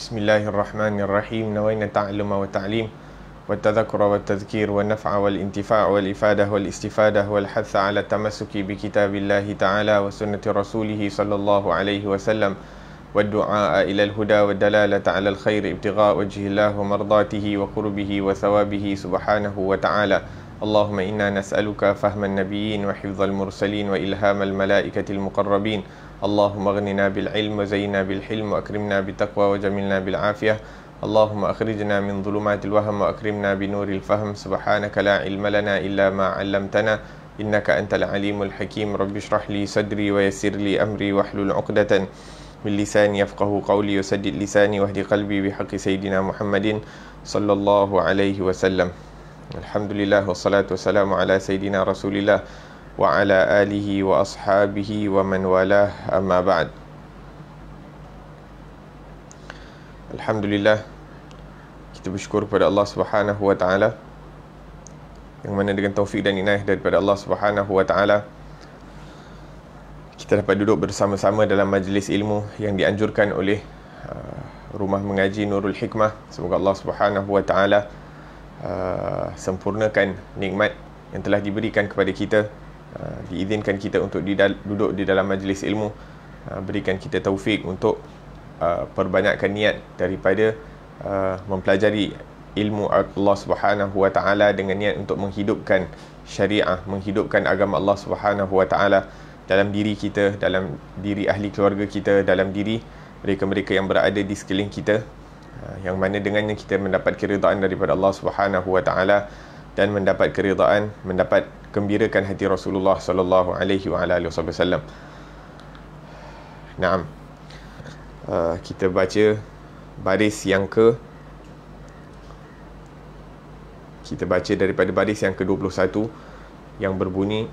بسم الله الرحمن الرحيم نوين التعلم والتعليم والتذكر والتذكير والنفع والانتفاع والإفادة والاستفادة والحث على التمسك بكتاب الله تعالى وسنة رسوله صلى الله عليه وسلم والدعاء إلى الهدى والدلالة على الخير ابتغاء وجه الله ومرضاته وقربه وثوابه سبحانه وتعالى اللهم إنا نسألك فهم النبيين وحفظ المرسلين وإلهام الملائكة المقربين اللهم اغننا بالعلم وزينا بالحلم وأكرمنا بالتقوى وجملنا بالعافية اللهم أخرجنا من ظلمات الوهم وأكرمنا بنور الفهم سبحانك لا علم لنا إلا ما علمتنا إنك أنت العليم الحكيم رب اشرح لي صدري ويسر لي أمري واحلل عقدة من لساني يفقه قولي وسدد لساني واهد قلبي بحق سيدنا محمد صلى الله عليه وسلم الحمد لله والصلاة والسلام على سيدنا رسول الله wa ala alihi wa ashabihi wa man walah amma ba'd Alhamdulillah kita bersyukur kepada Allah Subhanahu wa taala yang mana dengan taufik dan inayah daripada Allah Subhanahu wa taala kita dapat duduk bersama-sama dalam majlis ilmu yang dianjurkan oleh uh, rumah mengaji Nurul Hikmah semoga Allah Subhanahu wa taala uh, sempurnakan nikmat yang telah diberikan kepada kita Ah, diizinkan kita untuk duduk di dalam majlis ilmu ah, berikan kita taufik untuk ah, perbanyakkan niat daripada mempelajari ilmu Allah Subhanahu wa taala dengan niat untuk menghidupkan syariah menghidupkan agama Allah Subhanahu wa taala dalam diri kita dalam diri ahli keluarga kita dalam diri mereka-mereka yang berada di sekeliling kita yang mana dengannya kita mendapat keridaan daripada Allah Subhanahu wa taala dan mendapat keridaan mendapat gembirakan hati Rasulullah sallallahu alaihi wasallam. Naam. Uh, kita baca baris yang ke kita baca daripada baris yang ke-21 yang berbunyi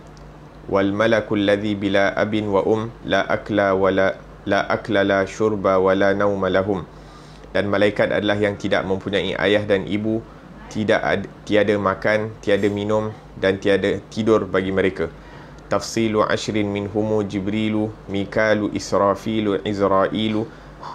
wal malaku alladhi bila abin wa um la akla wala la akla la shurba wala nauma lahum dan malaikat adalah yang tidak mempunyai ayah dan ibu tidak ada, tiada makan, tiada minum dan tiada tidur bagi mereka. Tafsilu ashrin min humu Jibrilu, Mikalu Israfilu Izrailu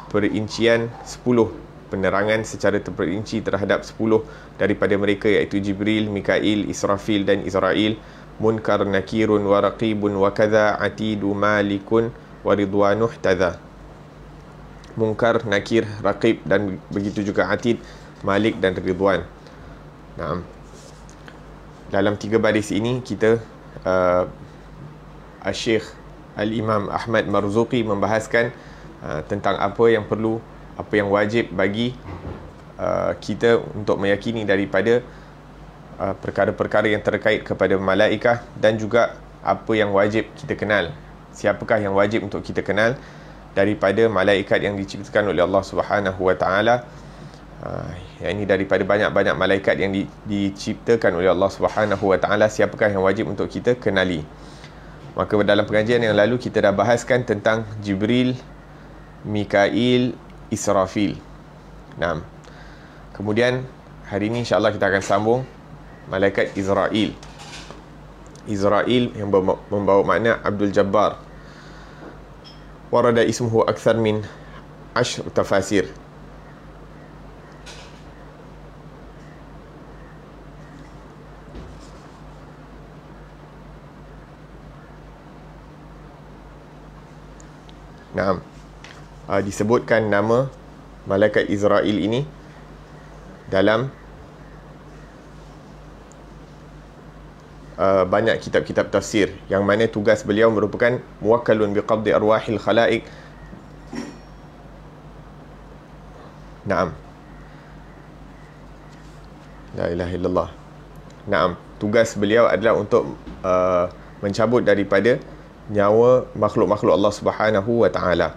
Perincian sepuluh Penerangan secara terperinci terhadap sepuluh daripada mereka iaitu Jibril, Mikail, Israfil dan Israel Munkar Nakirun Waraqibun Wakadha Atidu Malikun Waridwanuh Tadha Munkar, Nakir, Raqib dan begitu juga Atid, Malik dan Ridwan Naam. Dalam tiga baris ini kita uh, asy Al-Imam Ahmad Marzuki membahaskan uh, tentang apa yang perlu, apa yang wajib bagi uh, kita untuk meyakini daripada uh, perkara-perkara yang terkait kepada malaikah dan juga apa yang wajib kita kenal. Siapakah yang wajib untuk kita kenal daripada malaikat yang diciptakan oleh Allah Subhanahu Wa Taala? Ah, yang ini daripada banyak-banyak malaikat yang di, diciptakan oleh Allah Subhanahu Wa Taala siapakah yang wajib untuk kita kenali maka dalam pengajian yang lalu kita dah bahaskan tentang Jibril Mikail Israfil nah kemudian hari ini insyaallah kita akan sambung malaikat Israel Israel yang membawa makna Abdul Jabbar warada ismuhu akthar min ashr tafasir Naam. Uh, disebutkan nama malaikat Israel ini dalam uh, banyak kitab-kitab tafsir yang mana tugas beliau merupakan muwakkalun biqabdi arwahil khalaik. Naam. La ilaha illallah. Naam, tugas beliau adalah untuk uh, mencabut daripada nyawa makhluk-makhluk Allah Subhanahu wa taala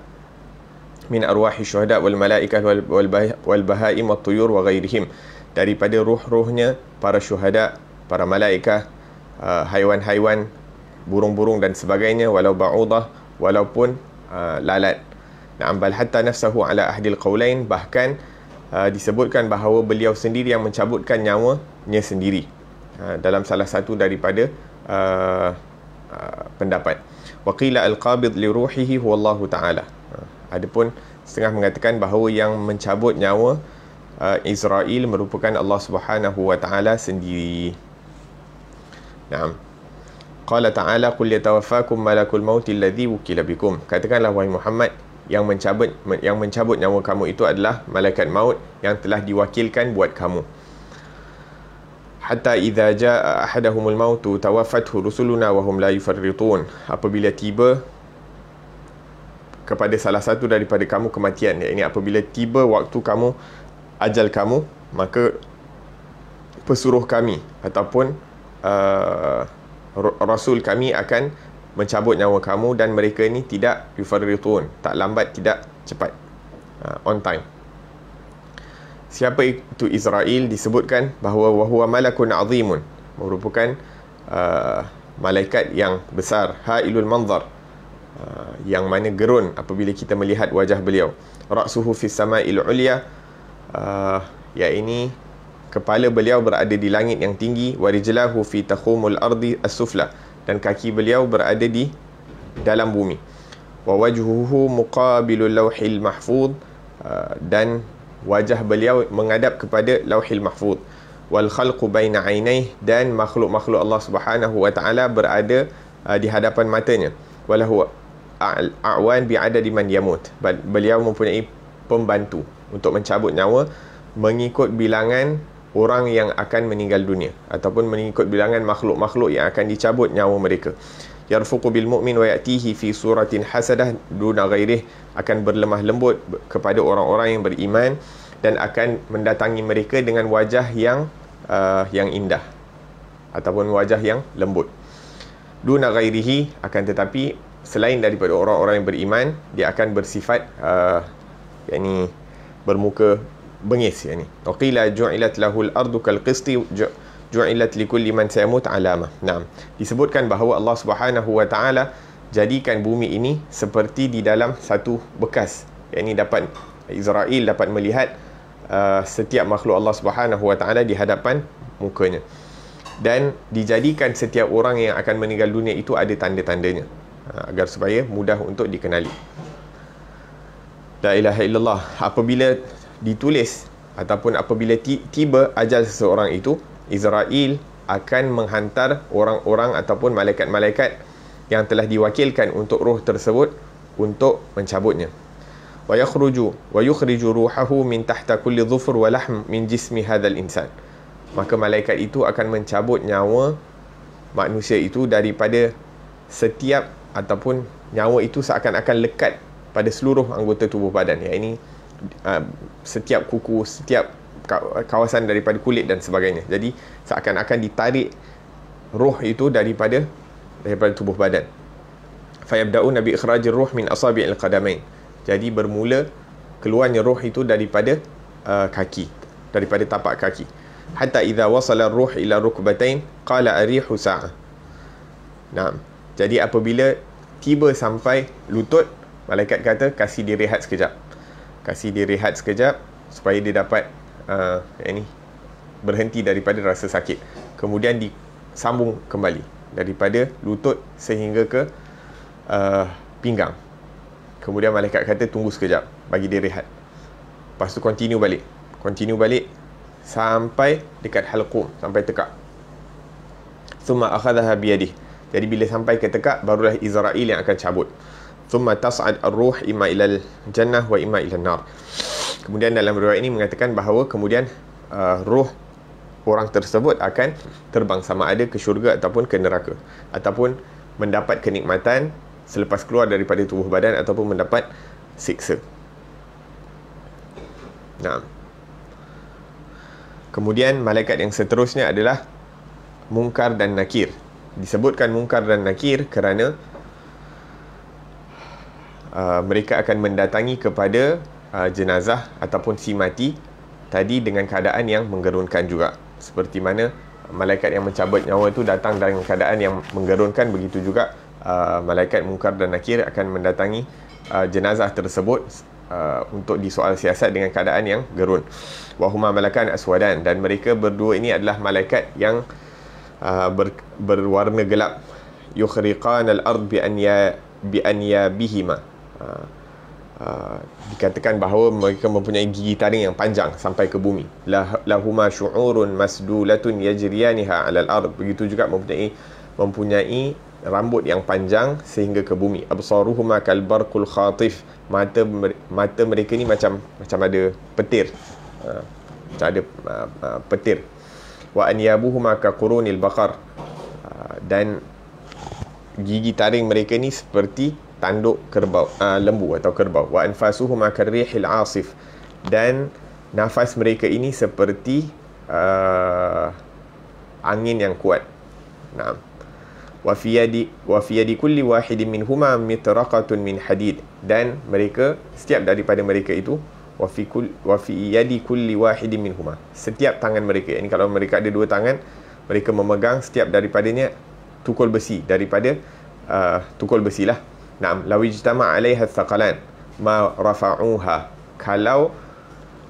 min arwahi syuhada wal malaikah wal wal, bahaim wat tuyur wa ghairihim daripada ruh-ruhnya para syuhada para malaikah uh, haiwan-haiwan burung-burung dan sebagainya walau ba'udah walaupun uh, lalat na'am bal hatta nafsuhu ala ahdil qawlain bahkan uh, disebutkan bahawa beliau sendiri yang mencabutkan nyawanya sendiri dalam salah satu daripada pendapat waqila al-qabid li ruhihi huwa Allah Taala. Ha, adapun setengah mengatakan bahawa yang mencabut nyawa uh, Israel merupakan Allah Subhanahu wa taala sendiri. Naam. Qala ta'ala qul yatawaffakum malakul maut alladhi wukila bikum. Katakanlah wahai Muhammad yang mencabut yang mencabut nyawa kamu itu adalah malaikat maut yang telah diwakilkan buat kamu hatta idza jaa ahaduhumul mautu tawaffathu rusuluna wa hum la yufarritun apabila tiba kepada salah satu daripada kamu kematian yakni apabila tiba waktu kamu ajal kamu maka pesuruh kami ataupun uh, rasul kami akan mencabut nyawa kamu dan mereka ini tidak yufarritun tak lambat tidak cepat uh, on time siapa itu Israel disebutkan bahawa wahwa malakun azimun merupakan uh, malaikat yang besar hailul manzar uh, yang mana gerun apabila kita melihat wajah beliau ra'suhu fis sama'il ulya uh, ya ini kepala beliau berada di langit yang tinggi warijlahu fi takhumul ardi asufla dan kaki beliau berada di dalam bumi wa wajhuhu muqabilul lawhil mahfuz uh, dan wajah beliau menghadap kepada Lauhil Mahfuz wal khalqu baina ainihi dan makhluk-makhluk Allah Subhanahu wa taala berada uh, di hadapan matanya walahu a'wan bi adadi man yamut beliau mempunyai pembantu untuk mencabut nyawa mengikut bilangan orang yang akan meninggal dunia ataupun mengikut bilangan makhluk-makhluk yang akan dicabut nyawa mereka yarfuqu bil mu'min wa ya'tihi fi suratin hasadah duna ghairih akan berlemah lembut kepada orang-orang yang beriman dan akan mendatangi mereka dengan wajah yang uh, yang indah ataupun wajah yang lembut duna ghairihi akan tetapi selain daripada orang-orang yang beriman dia akan bersifat uh, yakni bermuka bengis yakni qila ju'ilat lahul ardu kal qisti ju'ilat likulli man sayamut alamah. Naam. Disebutkan bahawa Allah Subhanahu wa taala jadikan bumi ini seperti di dalam satu bekas. Yang ini dapat Israel dapat melihat uh, setiap makhluk Allah Subhanahu wa taala di hadapan mukanya. Dan dijadikan setiap orang yang akan meninggal dunia itu ada tanda-tandanya. Uh, agar supaya mudah untuk dikenali. La ilaha illallah. Apabila ditulis ataupun apabila tiba ajal seseorang itu Israel akan menghantar orang-orang ataupun malaikat-malaikat yang telah diwakilkan untuk roh tersebut untuk mencabutnya. Wa yakhruju wa yukhriju ruhahu min tahta kulli dhufr wa lahm min jismi hadzal insan. Maka malaikat itu akan mencabut nyawa manusia itu daripada setiap ataupun nyawa itu seakan-akan lekat pada seluruh anggota tubuh badan. Ya ini ah, setiap kuku, setiap kawasan daripada kulit dan sebagainya. Jadi seakan-akan ditarik roh itu daripada daripada tubuh badan. Fayabda'u nabi ikhrajir ruh min asabi'il qadamain. Jadi bermula keluarnya roh itu daripada uh, kaki, daripada tapak kaki. Hatta idza wasala ruh ila rukbatain qala arihu sa'a. Naam. Jadi apabila tiba sampai lutut, malaikat kata kasih direhat sekejap. Kasih direhat sekejap supaya dia dapat uh, ini berhenti daripada rasa sakit kemudian disambung kembali daripada lutut sehingga ke uh, pinggang kemudian malaikat kata tunggu sekejap bagi dia rehat lepas tu continue balik continue balik sampai dekat halqum sampai tekak summa akhadha biyadihi jadi bila sampai ke tekak barulah Izrail yang akan cabut thumma tas'ad ar-ruh ima ilal jannah wa ima ilan nar. Kemudian dalam riwayat ini mengatakan bahawa kemudian uh, ruh orang tersebut akan terbang sama ada ke syurga ataupun ke neraka ataupun mendapat kenikmatan selepas keluar daripada tubuh badan ataupun mendapat siksa. Nah. Kemudian malaikat yang seterusnya adalah mungkar dan nakir. Disebutkan mungkar dan nakir kerana Uh, mereka akan mendatangi kepada uh, jenazah ataupun si mati tadi dengan keadaan yang menggerunkan juga seperti mana malaikat yang mencabut nyawa itu datang dalam keadaan yang menggerunkan begitu juga uh, malaikat mungkar dan nakir akan mendatangi uh, jenazah tersebut uh, untuk disoal siasat dengan keadaan yang gerun wahuma malakan aswadan dan mereka berdua ini adalah malaikat yang uh, ber, berwarna gelap yukhriqan al-ard bi an ya bi an ya bihima Uh, dikatakan bahawa mereka mempunyai gigi taring yang panjang sampai ke bumi lah, lahuma syu'urun masdulatun yajriyaniha alal ard begitu juga mempunyai mempunyai rambut yang panjang sehingga ke bumi absaruhuma kalbarqul khatif mata mata mereka ni macam macam ada petir uh, macam ada uh, uh, petir wa anyabuhuma kaqurunil baqar dan gigi taring mereka ni seperti tanduk kerbau uh, lembu atau kerbau wa anfasuhum akarrihil asif dan nafas mereka ini seperti uh, angin yang kuat naam wa fi yadi wa fi yadi kulli wahidin minhuma mitraqatun min hadid dan mereka setiap daripada mereka itu wa fi kul wa fi yadi kulli wahidin minhuma setiap tangan mereka ini kalau mereka ada dua tangan mereka memegang setiap daripadanya tukul besi daripada uh, tukul besilah Naam, law ijtama' alaiha thaqalan ma rafa'uha. Kalau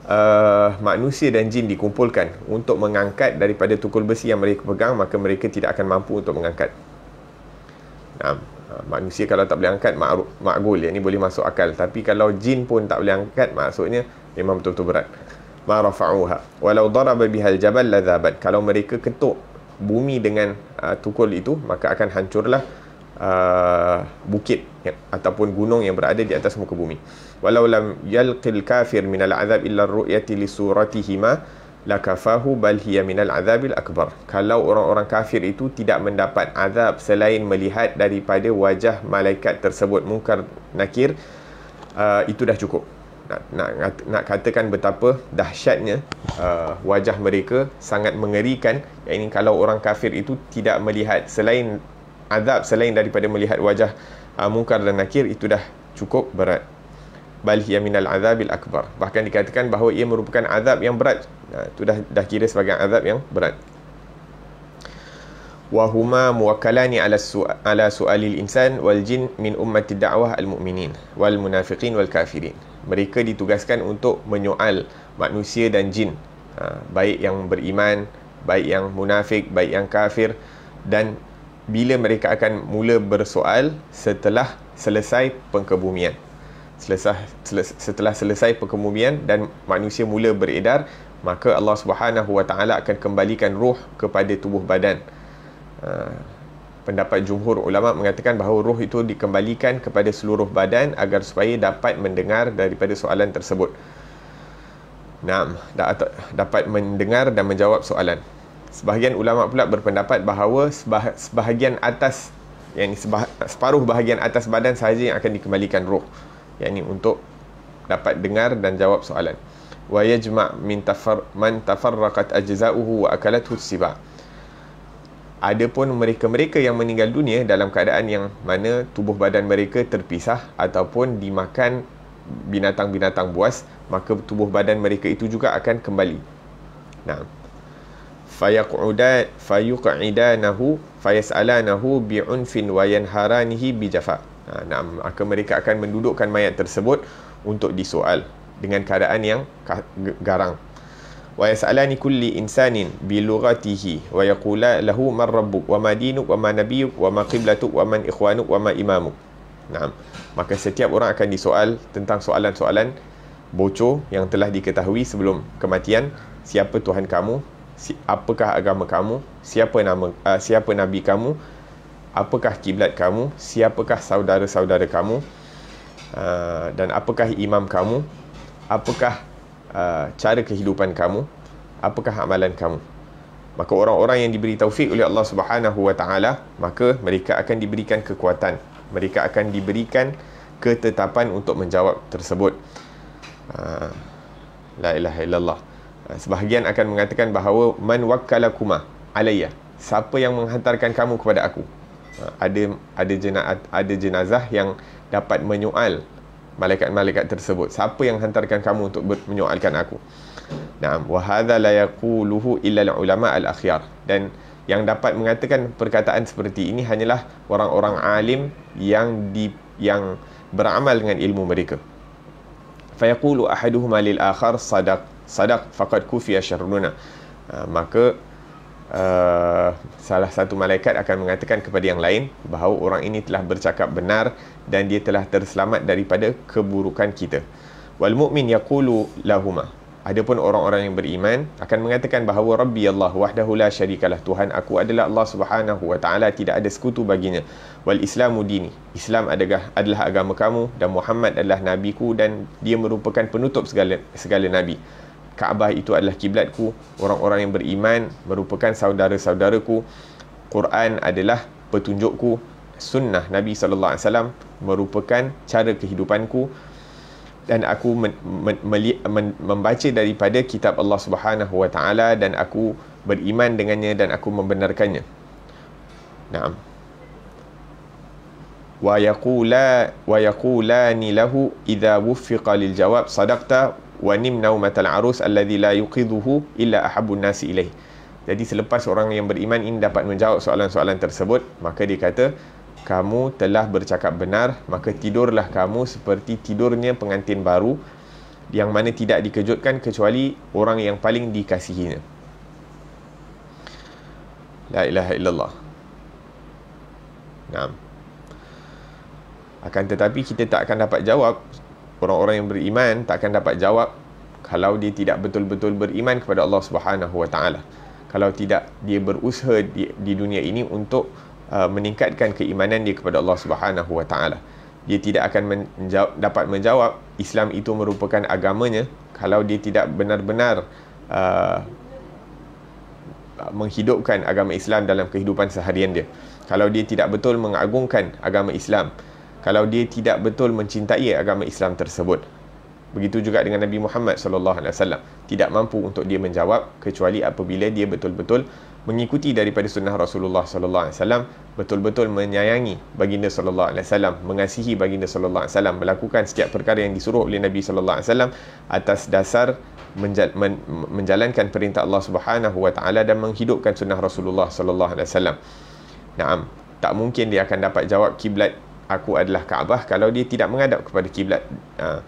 uh, manusia dan jin dikumpulkan untuk mengangkat daripada tukul besi yang mereka pegang, maka mereka tidak akan mampu untuk mengangkat. Naam. Uh, manusia kalau tak boleh angkat Makgul Yang ni boleh masuk akal Tapi kalau jin pun tak boleh angkat Maksudnya Memang betul-betul berat Ma rafa'uha Walau darabah bihal jabal la zabat. Kalau mereka ketuk Bumi dengan uh, Tukul itu Maka akan hancurlah Uh, bukit ya, ataupun gunung yang berada di atas muka bumi. Walau lam yalqil kafir minal azab illa ru'yati li suratihima lakafahu bal hiya minal azabil akbar. Kalau orang-orang kafir itu tidak mendapat azab selain melihat daripada wajah malaikat tersebut mungkar nakir, uh, itu dah cukup. Nak, nak, nak katakan betapa dahsyatnya uh, wajah mereka sangat mengerikan yang ini kalau orang kafir itu tidak melihat selain azab selain daripada melihat wajah uh, mungkar dan nakir itu dah cukup berat bal hiya minal azabil akbar bahkan dikatakan bahawa ia merupakan azab yang berat ah, itu uh, dah dah kira sebagai azab yang berat wa huma muwakkalani ala ala su'alil insan wal jin min ummati da'wah al mu'minin wal munafiqin wal kafirin mereka ditugaskan untuk menyoal manusia dan jin uh, baik yang beriman baik yang munafik baik yang kafir dan bila mereka akan mula bersoal setelah selesai pengkebumian. Selesai, selesai setelah selesai pengkebumian dan manusia mula beredar, maka Allah Subhanahu Wa Taala akan kembalikan ruh kepada tubuh badan. Uh, pendapat jumhur ulama mengatakan bahawa ruh itu dikembalikan kepada seluruh badan agar supaya dapat mendengar daripada soalan tersebut. Naam, dapat mendengar dan menjawab soalan. Sebahagian ulama pula berpendapat bahawa sebah, sebahagian atas yang sebah, separuh bahagian atas badan sahaja yang akan dikembalikan roh. Yang ini untuk dapat dengar dan jawab soalan. Wa yajma' min tafar man tafarraqat ajza'uhu wa akalathu siba. Adapun mereka-mereka yang meninggal dunia dalam keadaan yang mana tubuh badan mereka terpisah ataupun dimakan binatang-binatang buas, maka tubuh badan mereka itu juga akan kembali. Nah, fayaq'udat fayuq'idanahu fayas'alanahu bi'unfin wa yanharanihi bijafa ha, nah, maka mereka akan mendudukkan mayat tersebut untuk disoal dengan keadaan yang garang wa yas'alani kulli insanin bi lughatihi wa yaqula lahu man rabbuk wa madinuk wa ma nabiyuk wa ma qiblatuk wa man ikhwanuk wa ma imamuk nah, maka setiap orang akan disoal tentang soalan-soalan bocor yang telah diketahui sebelum kematian siapa Tuhan kamu apakah agama kamu siapa nama uh, siapa nabi kamu apakah kiblat kamu siapakah saudara-saudara kamu uh, dan apakah imam kamu apakah uh, cara kehidupan kamu apakah amalan kamu maka orang-orang yang diberi taufik oleh Allah Subhanahu wa taala maka mereka akan diberikan kekuatan mereka akan diberikan ketetapan untuk menjawab tersebut uh, la ilaha illallah Eh, sebahagian akan mengatakan bahawa man wakkalakuma alayya siapa yang menghantarkan kamu kepada aku eh, ada ada jenazah ada jenazah yang dapat menyoal malaikat-malaikat tersebut siapa yang hantarkan kamu untuk menyoalkan aku Naam wa hadha la illa al ulama al akhyar dan yang dapat mengatakan perkataan seperti ini hanyalah orang-orang alim yang di yang beramal dengan ilmu mereka. Fa yaqulu ahaduhuma lil akhar sadaq Sadak fakat kufi syarruna ah, maka uh, salah satu malaikat akan mengatakan kepada yang lain bahawa orang ini telah bercakap benar dan dia telah terselamat daripada keburukan kita wal mu'min yaqulu lahuma Adapun orang-orang yang beriman akan mengatakan bahawa Rabbi Allah wahdahu la syarikalah Tuhan aku adalah Allah Subhanahu wa taala tidak ada sekutu baginya wal islamu dini Islam adalah adalah agama kamu dan Muhammad adalah nabiku dan dia merupakan penutup segala segala nabi Kaabah itu adalah kiblatku. Orang-orang yang beriman merupakan saudara-saudaraku. Quran adalah petunjukku. Sunnah Nabi sallallahu alaihi wasallam merupakan cara kehidupanku dan aku membaca daripada kitab Allah Subhanahu wa taala dan aku beriman dengannya dan aku membenarkannya. Naam. Wa yaqula wa yaqulani lahu idza wuffiqa lil jawab sadaqta wa nim naumatal arus alladhi la yuqiduhu illa ahabun nasi ilaih. Jadi selepas orang yang beriman ini dapat menjawab soalan-soalan tersebut, maka dia kata, kamu telah bercakap benar, maka tidurlah kamu seperti tidurnya pengantin baru yang mana tidak dikejutkan kecuali orang yang paling dikasihinya. La ilaha illallah. Naam. Akan tetapi kita tak akan dapat jawab orang-orang yang beriman tak akan dapat jawab kalau dia tidak betul-betul beriman kepada Allah Subhanahu Wa Taala. Kalau tidak dia berusaha di, di dunia ini untuk uh, meningkatkan keimanan dia kepada Allah Subhanahu Wa Taala, dia tidak akan menjawab, dapat menjawab Islam itu merupakan agamanya kalau dia tidak benar-benar uh, menghidupkan agama Islam dalam kehidupan seharian dia. Kalau dia tidak betul mengagungkan agama Islam, kalau dia tidak betul mencintai agama Islam tersebut. Begitu juga dengan Nabi Muhammad sallallahu alaihi wasallam, tidak mampu untuk dia menjawab kecuali apabila dia betul-betul mengikuti daripada sunnah Rasulullah sallallahu alaihi wasallam, betul-betul menyayangi baginda sallallahu alaihi wasallam, mengasihi baginda sallallahu alaihi wasallam, melakukan setiap perkara yang disuruh oleh Nabi sallallahu alaihi wasallam atas dasar menjal- men- menjalankan perintah Allah Subhanahu wa taala dan menghidupkan sunnah Rasulullah sallallahu alaihi wasallam. Naam, tak mungkin dia akan dapat jawab kiblat aku adalah Kaabah kalau dia tidak menghadap kepada kiblat uh,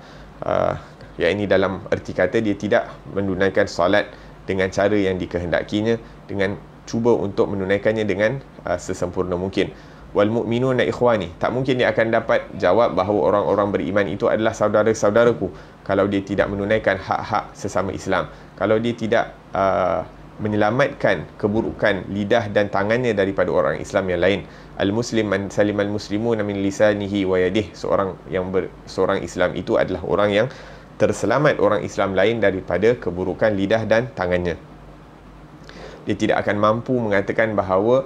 uh, ini dalam erti kata dia tidak menunaikan solat dengan cara yang dikehendakinya dengan cuba untuk menunaikannya dengan uh, sesempurna mungkin wal mu'minuna ikhwani tak mungkin dia akan dapat jawab bahawa orang-orang beriman itu adalah saudara-saudaraku kalau dia tidak menunaikan hak-hak sesama Islam kalau dia tidak uh, menyelamatkan keburukan lidah dan tangannya daripada orang Islam yang lain. Al-Muslim man salim al-Muslimu namin lisanihi wa yadih. Seorang, yang ber, seorang Islam itu adalah orang yang terselamat orang Islam lain daripada keburukan lidah dan tangannya. Dia tidak akan mampu mengatakan bahawa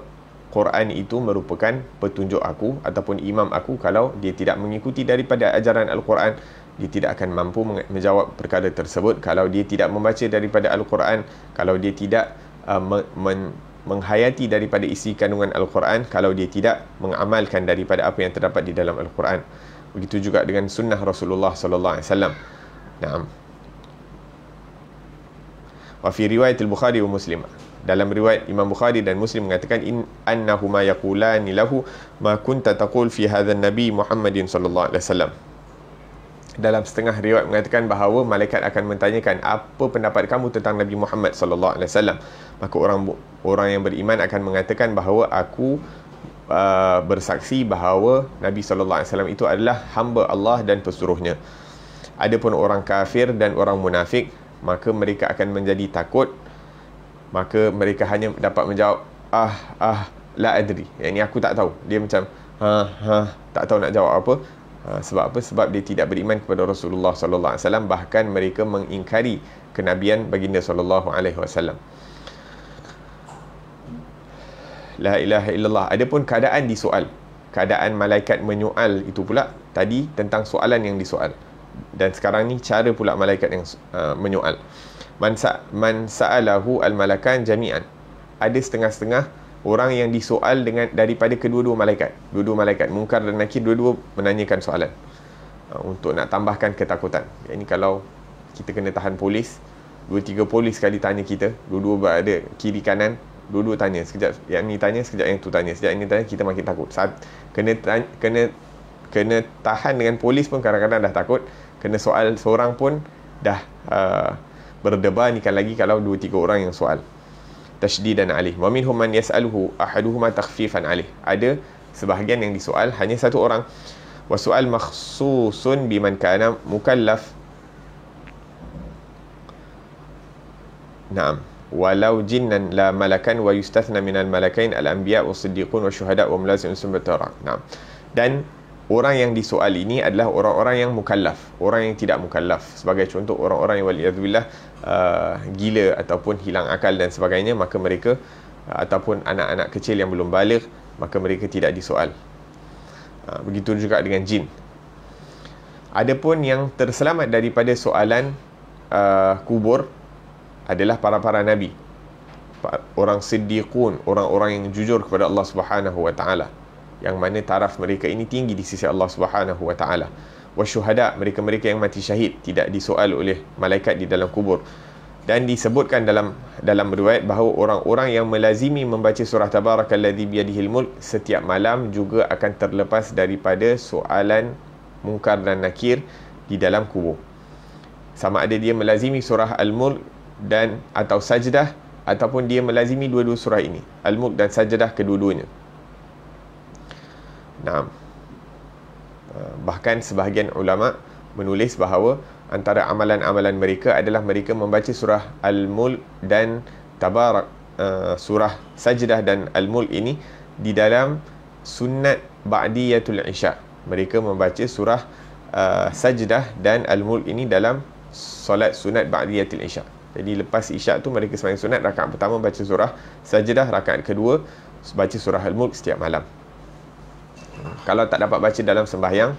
Quran itu merupakan petunjuk aku ataupun imam aku kalau dia tidak mengikuti daripada ajaran Al-Quran dia tidak akan mampu menjawab perkara tersebut kalau dia tidak membaca daripada Al-Quran, kalau dia tidak uh, men- men- menghayati daripada isi kandungan Al-Quran, kalau dia tidak mengamalkan daripada apa yang terdapat di dalam Al-Quran. Begitu juga dengan sunnah Rasulullah sallallahu alaihi wasallam. Naam. Wa fi riwayat Al-Bukhari wa Muslim. Dalam riwayat Imam Bukhari dan Muslim mengatakan in annahuma yaqulani lahu ma kunta taqul fi hadha an-nabi Muhammadin sallallahu alaihi wasallam dalam setengah riwayat mengatakan bahawa malaikat akan bertanyakan apa pendapat kamu tentang Nabi Muhammad sallallahu alaihi wasallam maka orang orang yang beriman akan mengatakan bahawa aku uh, bersaksi bahawa Nabi sallallahu alaihi wasallam itu adalah hamba Allah dan pesuruhnya adapun orang kafir dan orang munafik maka mereka akan menjadi takut maka mereka hanya dapat menjawab ah ah la adri yang ini aku tak tahu dia macam ha ha tak tahu nak jawab apa Ha, sebab apa sebab dia tidak beriman kepada Rasulullah sallallahu alaihi wasallam bahkan mereka mengingkari kenabian baginda sallallahu alaihi wasallam la ilaha illallah adapun keadaan di soal keadaan malaikat menyoal itu pula tadi tentang soalan yang disoal dan sekarang ni cara pula malaikat yang uh, menyoal man sa'alahu al malakan jami'an ada setengah-setengah orang yang disoal dengan daripada kedua-dua malaikat. Dua-dua malaikat, mungkar dan Nakir, dua-dua menanyakan soalan ah, untuk nak tambahkan ketakutan. Yang ini kalau kita kena tahan polis, dua tiga polis sekali tanya kita, dua-dua berada kiri kanan, dua-dua tanya sekejap yang ni tanya sekejap yang tu tanya, sejak ini tanya kita makin takut. Saat kena tanya, kena kena tahan dengan polis pun kadang-kadang dah takut, kena soal seorang pun dah uh, berdebar ni kan lagi kalau dua tiga orang yang soal tashdidan alih. Wa minhum man yas'aluhu ahaduhuma takhfifan alih. Ada sebahagian yang disoal hanya satu orang. Wa su'al makhsusun biman kana mukallaf. Naam. Walau jinnan la malakan wa yustathna minal malakain al-anbiya wa siddiqun wa syuhada wa mulazim sumbatara. Naam. Dan orang yang disoal ini adalah orang-orang yang mukallaf orang yang tidak mukallaf sebagai contoh orang-orang yang waliyadzubillah uh, gila ataupun hilang akal dan sebagainya maka mereka uh, ataupun anak-anak kecil yang belum balik maka mereka tidak disoal uh, begitu juga dengan jin adapun yang terselamat daripada soalan uh, kubur adalah para-para nabi orang siddiqun orang-orang yang jujur kepada Allah Subhanahu wa yang mana taraf mereka ini tinggi di sisi Allah Subhanahu wa taala. Wasyuhada mereka-mereka yang mati syahid tidak disoal oleh malaikat di dalam kubur. Dan disebutkan dalam dalam riwayat bahawa orang-orang yang melazimi membaca surah Tabarak biyadihil mulk setiap malam juga akan terlepas daripada soalan mungkar dan nakir di dalam kubur. Sama ada dia melazimi surah Al-Mulk dan atau sajdah ataupun dia melazimi dua-dua surah ini. Al-Mulk dan sajdah kedua-duanya. Nah, eh, Bahkan sebahagian ulama menulis bahawa antara amalan-amalan mereka adalah mereka membaca surah Al-Mulk dan Tabarak uh, surah Sajdah dan Al-Mulk ini di dalam sunat ba'diyatul isya. Mereka membaca surah uh, Sajdah dan Al-Mulk ini dalam solat sunat ba'diyatul isya. Jadi lepas isya tu mereka sembang sunat rakaat pertama baca surah Sajdah, rakaat kedua baca surah Al-Mulk setiap malam. Kalau tak dapat baca dalam sembahyang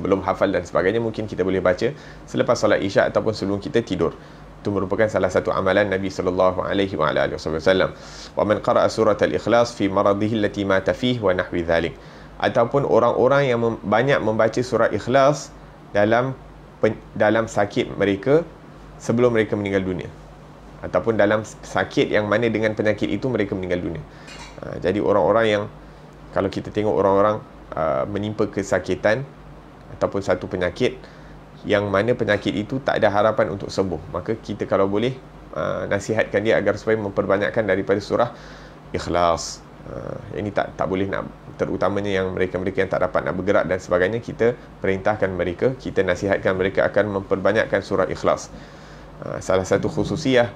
Belum hafal dan sebagainya Mungkin kita boleh baca Selepas solat isyak Ataupun sebelum kita tidur Itu merupakan salah satu amalan Nabi SAW Wa man qara'a surat al-ikhlas Fi maradihi lati mata fih Wa nahwi thalik Ataupun orang-orang yang mem- banyak membaca surah ikhlas Dalam dalam sakit mereka Sebelum mereka meninggal dunia Ataupun dalam sakit yang mana dengan penyakit itu mereka meninggal dunia ha, Jadi orang-orang yang Kalau kita tengok orang-orang Uh, menimpa kesakitan ataupun satu penyakit yang mana penyakit itu tak ada harapan untuk sembuh maka kita kalau boleh aa, uh, nasihatkan dia agar supaya memperbanyakkan daripada surah ikhlas aa, uh, ini tak tak boleh nak terutamanya yang mereka-mereka yang tak dapat nak bergerak dan sebagainya kita perintahkan mereka kita nasihatkan mereka akan memperbanyakkan surah ikhlas aa, salah satu khususiah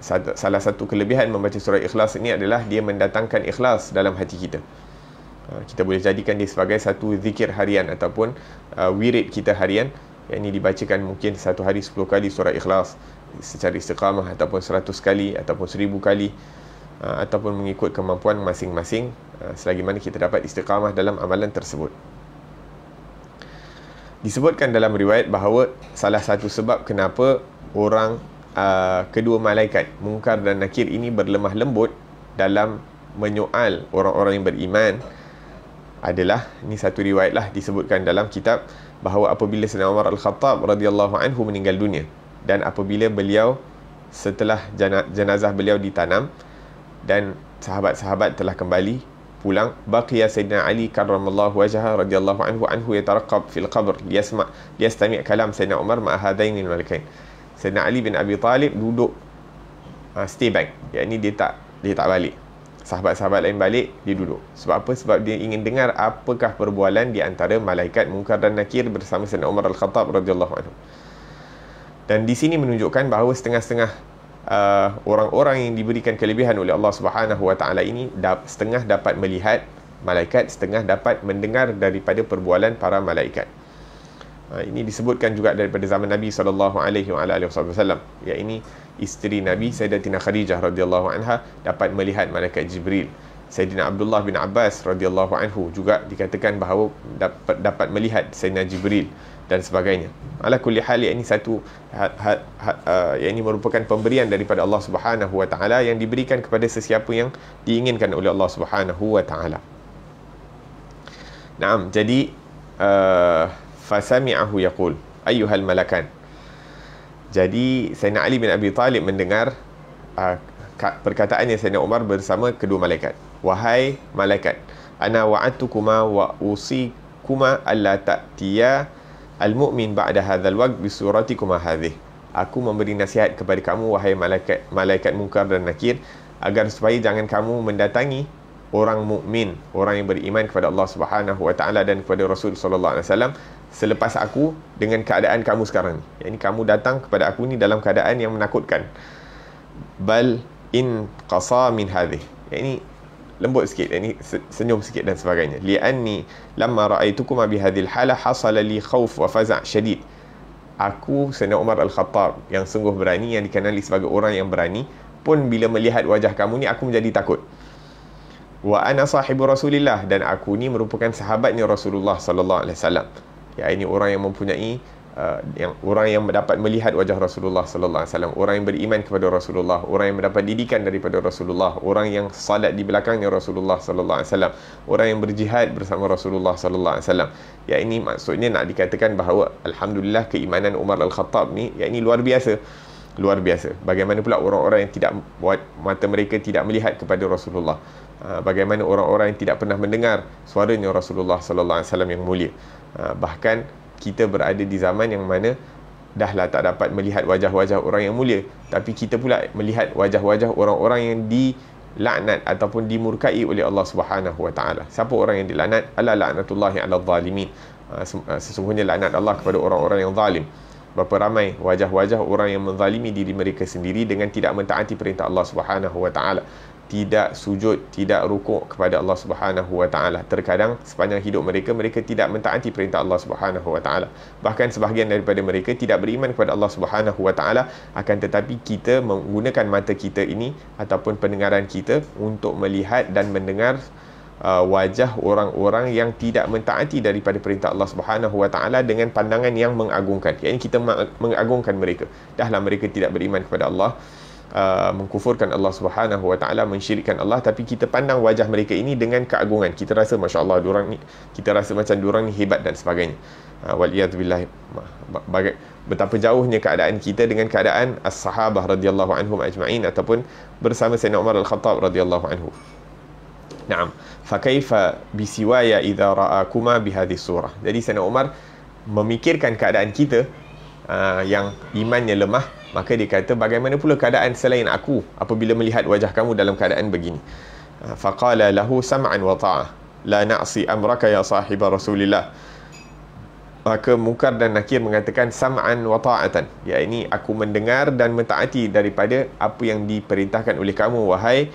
salah satu kelebihan membaca surah ikhlas ini adalah dia mendatangkan ikhlas dalam hati kita Uh, kita boleh jadikan dia sebagai satu zikir harian ataupun uh, wirid kita harian yang ini dibacakan mungkin satu hari sepuluh kali surah ikhlas secara istiqamah ataupun seratus kali ataupun seribu kali uh, ataupun mengikut kemampuan masing-masing uh, selagi mana kita dapat istiqamah dalam amalan tersebut disebutkan dalam riwayat bahawa salah satu sebab kenapa orang uh, kedua malaikat Munkar dan Nakir ini berlemah lembut dalam menyoal orang-orang yang beriman adalah ni satu riwayat lah disebutkan dalam kitab bahawa apabila Sayyidina Umar Al-Khattab radhiyallahu anhu meninggal dunia dan apabila beliau setelah jenazah beliau ditanam dan sahabat-sahabat telah kembali pulang baqiya Sayyidina Ali karramallahu wajhahu radhiyallahu anhu anhu yataraqab fil qabr yasma yastami kalam Sayyidina Umar ma hadainil malikain Sayyidina Ali bin Abi Talib duduk uh, stay back yakni dia tak dia tak balik sahabat-sahabat lain balik, dia duduk. Sebab apa? Sebab dia ingin dengar apakah perbualan di antara malaikat Munkar dan Nakir bersama Sayyidina Umar Al-Khattab radhiyallahu anhu. Dan di sini menunjukkan bahawa setengah-setengah uh, orang-orang yang diberikan kelebihan oleh Allah Subhanahu Wa Taala ini setengah dapat melihat malaikat, setengah dapat mendengar daripada perbualan para malaikat. Ha, ini disebutkan juga daripada zaman Nabi sallallahu alaihi wasallam yakni isteri Nabi Sayyidatina Khadijah radhiyallahu anha dapat melihat malaikat Jibril Sayyidina Abdullah bin Abbas radhiyallahu anhu juga dikatakan bahawa dapat melihat Sayyidina Jibril dan sebagainya. Ala kulli ya, ini satu ha, ha, ha ya, ini merupakan pemberian daripada Allah Subhanahu wa taala yang diberikan kepada sesiapa yang diinginkan oleh Allah Subhanahu wa taala. Naam, jadi uh, fasami'ahu yaqul ayuhal malakan jadi Sayyidina Ali bin Abi Talib mendengar uh, perkataan yang Sayyidina Umar bersama kedua malaikat wahai malaikat ana wa'atukuma wa usikuma alla ta'tiya al-mu'min ba'da hadzal waqt bi suratikuma hadhih aku memberi nasihat kepada kamu wahai malaikat malaikat munkar dan nakir agar supaya jangan kamu mendatangi orang mukmin orang yang beriman kepada Allah Subhanahu wa taala dan kepada Rasul sallallahu alaihi wasallam selepas aku dengan keadaan kamu sekarang ni. Yang ini kamu datang kepada aku ni dalam keadaan yang menakutkan. Bal in qasa min hadhih. Yang ini lembut sikit, yang ini senyum sikit dan sebagainya. Li'anni lamma ra'aitukum bi hadhil hala hasala li khawf wa faza' syadid. Aku Sayyidina Umar Al-Khattab yang sungguh berani yang dikenali sebagai orang yang berani pun bila melihat wajah kamu ni aku menjadi takut. Wa ana sahibu Rasulillah dan aku ni merupakan sahabatnya Rasulullah sallallahu alaihi wasallam ya ini orang yang mempunyai Uh, yang orang yang dapat melihat wajah Rasulullah sallallahu alaihi wasallam orang yang beriman kepada Rasulullah orang yang mendapat didikan daripada Rasulullah orang yang salat di belakangnya Rasulullah sallallahu alaihi wasallam orang yang berjihad bersama Rasulullah sallallahu alaihi wasallam ya ini maksudnya nak dikatakan bahawa alhamdulillah keimanan Umar al-Khattab ni ya ini luar biasa luar biasa bagaimana pula orang-orang yang tidak buat mata mereka tidak melihat kepada Rasulullah uh, bagaimana orang-orang yang tidak pernah mendengar suaranya Rasulullah sallallahu alaihi wasallam yang mulia Ah, bahkan kita berada di zaman yang mana dahlah tak dapat melihat wajah-wajah orang yang mulia tapi kita pula melihat wajah-wajah orang-orang yang dilaknat ataupun dimurkai oleh Allah Subhanahu Wa Taala siapa orang yang dilaknat ala laknatullah ala zalimin ah, ah, sesungguhnya laknat Allah kepada orang-orang yang zalim berapa ramai wajah-wajah orang yang menzalimi diri mereka sendiri dengan tidak mentaati perintah Allah Subhanahu Wa Taala tidak sujud, tidak rukuk kepada Allah Subhanahu Wa Taala. Terkadang sepanjang hidup mereka mereka tidak mentaati perintah Allah Subhanahu Wa Taala. Bahkan sebahagian daripada mereka tidak beriman kepada Allah Subhanahu Wa Taala. Akan tetapi kita menggunakan mata kita ini ataupun pendengaran kita untuk melihat dan mendengar uh, wajah orang-orang yang tidak mentaati daripada perintah Allah Subhanahu Wa Taala dengan pandangan yang mengagungkan. Yang kita mengagungkan mereka. Dahlah mereka tidak beriman kepada Allah uh, mengkufurkan Allah Subhanahu Wa Taala mensyirikkan Allah tapi kita pandang wajah mereka ini dengan keagungan kita rasa masya-Allah diorang ni kita rasa macam diorang ni hebat dan sebagainya uh, waliyad billah betapa jauhnya keadaan kita dengan keadaan as-sahabah radhiyallahu anhum ajma'in ataupun bersama Sayyidina Umar Al-Khattab radhiyallahu anhu Naam fakaifa bisiwaya idza ra'akuma bihadhi surah jadi Sayyidina Umar memikirkan keadaan kita Ah, yang imannya lemah maka dia kata bagaimana pula keadaan selain aku apabila melihat wajah kamu dalam keadaan begini ah, faqala lahu sam'an wa ta'ah la na'si amraka ya sahiba rasulillah maka Mukar dan Nakir mengatakan sam'an wa ta'atan ya, iaitu aku mendengar dan mentaati daripada apa yang diperintahkan oleh kamu wahai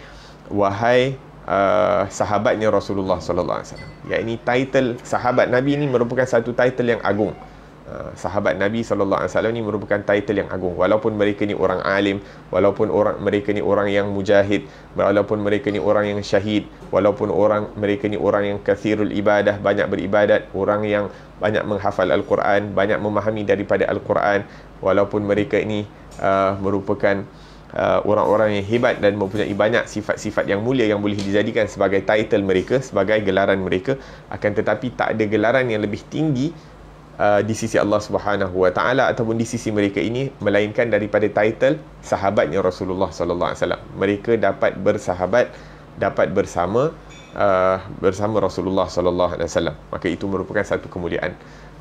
wahai uh, sahabatnya Rasulullah sallallahu alaihi wasallam ya, iaitu title sahabat Nabi ini merupakan satu title yang agung Eh, sahabat Nabi sallallahu alaihi wasallam ni merupakan title yang agung walaupun mereka ni orang alim walaupun orang mereka ni orang yang mujahid walaupun mereka ni orang yang syahid walaupun orang mereka ni orang yang kathirul ibadah banyak beribadat orang yang banyak menghafal al-Quran banyak memahami daripada al-Quran walaupun mereka ni uh, merupakan Uh, orang-orang yang hebat dan mempunyai banyak sifat-sifat yang mulia yang boleh dijadikan sebagai title mereka sebagai gelaran mereka akan tetapi tak ada gelaran yang lebih tinggi Uh, di sisi Allah Subhanahu Wa Taala ataupun di sisi mereka ini melainkan daripada title sahabatnya Rasulullah Sallallahu Alaihi Wasallam. Mereka dapat bersahabat, dapat bersama uh, bersama Rasulullah Sallallahu Alaihi Wasallam. Maka itu merupakan satu kemuliaan.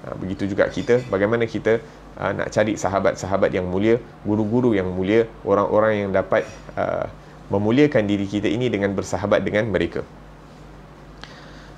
Uh, begitu juga kita, bagaimana kita uh, nak cari sahabat-sahabat yang mulia, guru-guru yang mulia, orang-orang yang dapat uh, memuliakan diri kita ini dengan bersahabat dengan mereka.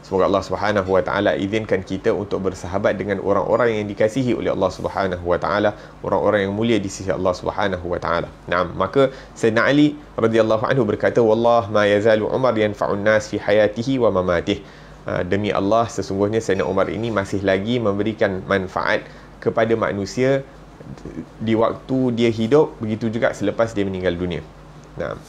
Semoga Allah Subhanahu Wa Taala izinkan kita untuk bersahabat dengan orang-orang yang dikasihi oleh Allah Subhanahu Wa Taala, orang-orang yang mulia di sisi Allah Subhanahu Wa Taala. Naam, maka Sayyidina Ali radhiyallahu anhu berkata, "Wallah ma yazalu Umar yanfa'un nas fi hayatihi wa mamatihi." Ah, demi Allah, sesungguhnya Sayyidina Umar ini masih lagi memberikan manfaat kepada manusia di waktu dia hidup, begitu juga selepas dia meninggal dunia. Naam.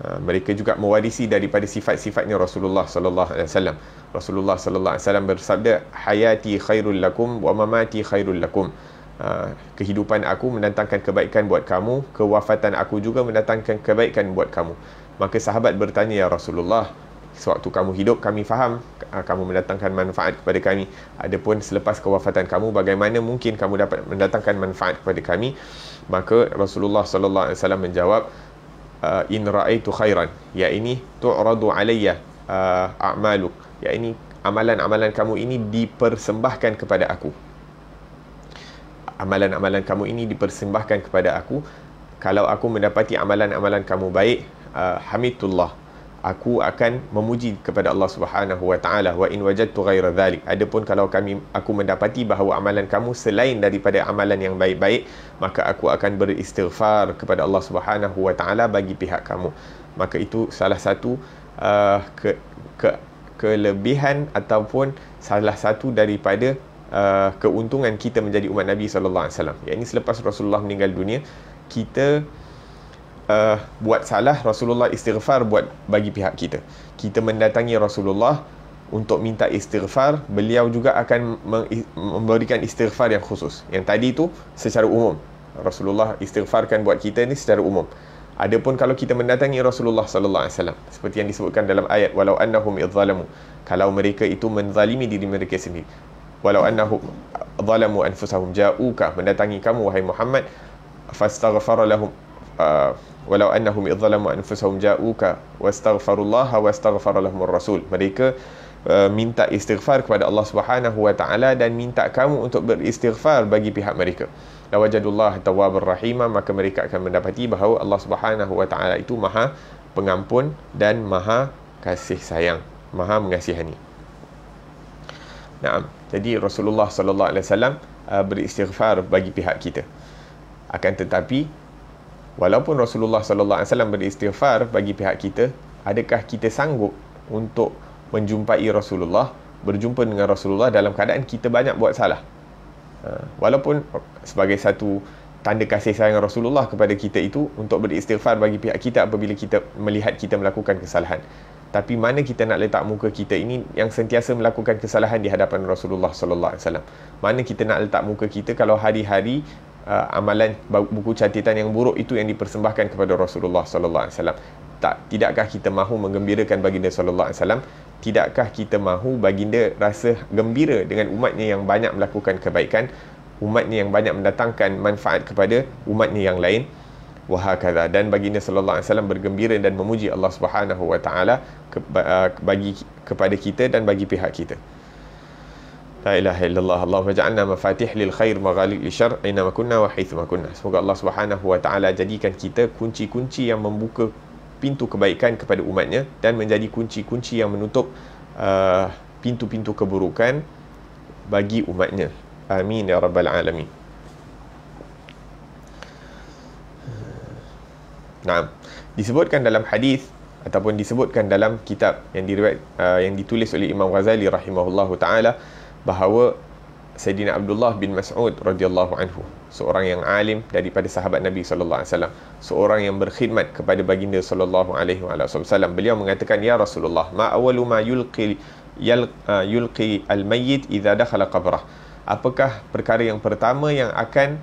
Ah, mereka juga mewarisi daripada sifat-sifatnya Rasulullah sallallahu alaihi wasallam. Rasulullah sallallahu alaihi wasallam bersabda hayati khairul lakum wa mamati khairul lakum. Uh, kehidupan aku mendatangkan kebaikan buat kamu, kewafatan aku juga mendatangkan kebaikan buat kamu. Maka sahabat bertanya ya Rasulullah, sewaktu kamu hidup kami faham ah, kamu mendatangkan manfaat kepada kami. Adapun selepas kewafatan kamu bagaimana mungkin kamu dapat mendatangkan manfaat kepada kami? Maka Rasulullah sallallahu alaihi wasallam menjawab, uh, in ra'aitu khairan ya ini tu'radu alayya uh, a'maluk ya ini amalan-amalan kamu ini dipersembahkan kepada aku amalan-amalan kamu ini dipersembahkan kepada aku kalau aku mendapati amalan-amalan kamu baik uh, hamidullah aku akan memuji kepada Allah Subhanahu wa taala wa in wajadtu ghaira dhalik adapun kalau kami aku mendapati bahawa amalan kamu selain daripada amalan yang baik-baik maka aku akan beristighfar kepada Allah Subhanahu wa taala bagi pihak kamu maka itu salah satu uh, ke, ke kelebihan ataupun salah satu daripada uh, keuntungan kita menjadi umat Nabi sallallahu alaihi wasallam yakni selepas Rasulullah meninggal dunia kita uh, buat salah Rasulullah istighfar buat bagi pihak kita kita mendatangi Rasulullah untuk minta istighfar beliau juga akan memberikan istighfar yang khusus yang tadi itu secara umum Rasulullah istighfarkan buat kita ni secara umum adapun kalau kita mendatangi Rasulullah sallallahu alaihi wasallam seperti yang disebutkan dalam ayat walau annahum idzalamu kalau mereka itu menzalimi diri mereka sendiri walau annahum zalamu anfusahum ja'uka mendatangi kamu wahai Muhammad fastaghfar lahum uh, walau annahum idzalamu anfusahum ja'uka wastaghfirullaha wastaghfar lahum ar-rasul mereka uh, minta istighfar kepada Allah Subhanahu wa taala dan minta kamu untuk beristighfar bagi pihak mereka lawajadullah tawwabur rahima maka mereka akan mendapati bahawa Allah Subhanahu wa taala itu maha pengampun dan maha kasih sayang maha mengasihani Naam. Jadi Rasulullah sallallahu alaihi wasallam uh, beristighfar bagi pihak kita. Akan tetapi walaupun Rasulullah sallallahu alaihi wasallam beristighfar bagi pihak kita adakah kita sanggup untuk menjumpai Rasulullah berjumpa dengan Rasulullah dalam keadaan kita banyak buat salah ha, walaupun sebagai satu tanda kasih sayang Rasulullah kepada kita itu untuk beristighfar bagi pihak kita apabila kita melihat kita melakukan kesalahan tapi mana kita nak letak muka kita ini yang sentiasa melakukan kesalahan di hadapan Rasulullah sallallahu alaihi wasallam mana kita nak letak muka kita kalau hari-hari uh, amalan buku catatan yang buruk itu yang dipersembahkan kepada Rasulullah sallallahu alaihi wasallam tak tidakkah kita mahu menggembirakan baginda sallallahu alaihi wasallam tidakkah kita mahu baginda rasa gembira dengan umatnya yang banyak melakukan kebaikan umatnya yang banyak mendatangkan manfaat kepada umatnya yang lain wahakadha dan baginda sallallahu alaihi wasallam bergembira dan memuji Allah Subhanahu wa taala uh, bagi kepada kita dan bagi pihak kita La ilaha illallah Allahumma ja'alna mafatih lil khair maghali lil syar aina ma wa haitsu ma Semoga Allah Subhanahu wa taala jadikan kita kunci-kunci yang membuka pintu kebaikan kepada umatnya dan menjadi kunci-kunci yang menutup uh, pintu-pintu keburukan bagi umatnya. Amin ya rabbal alamin. Nah, disebutkan dalam hadis ataupun disebutkan dalam kitab yang diriwayat uh, yang ditulis oleh Imam Ghazali rahimahullahu taala bahawa Sayyidina Abdullah bin Mas'ud radhiyallahu anhu seorang yang alim daripada sahabat Nabi sallallahu alaihi wasallam seorang yang berkhidmat kepada baginda sallallahu alaihi wasallam beliau mengatakan ya Rasulullah ma awwalu ma yulqi ah, yulqi al-mayyit idza dakhala qabrah apakah perkara yang pertama yang akan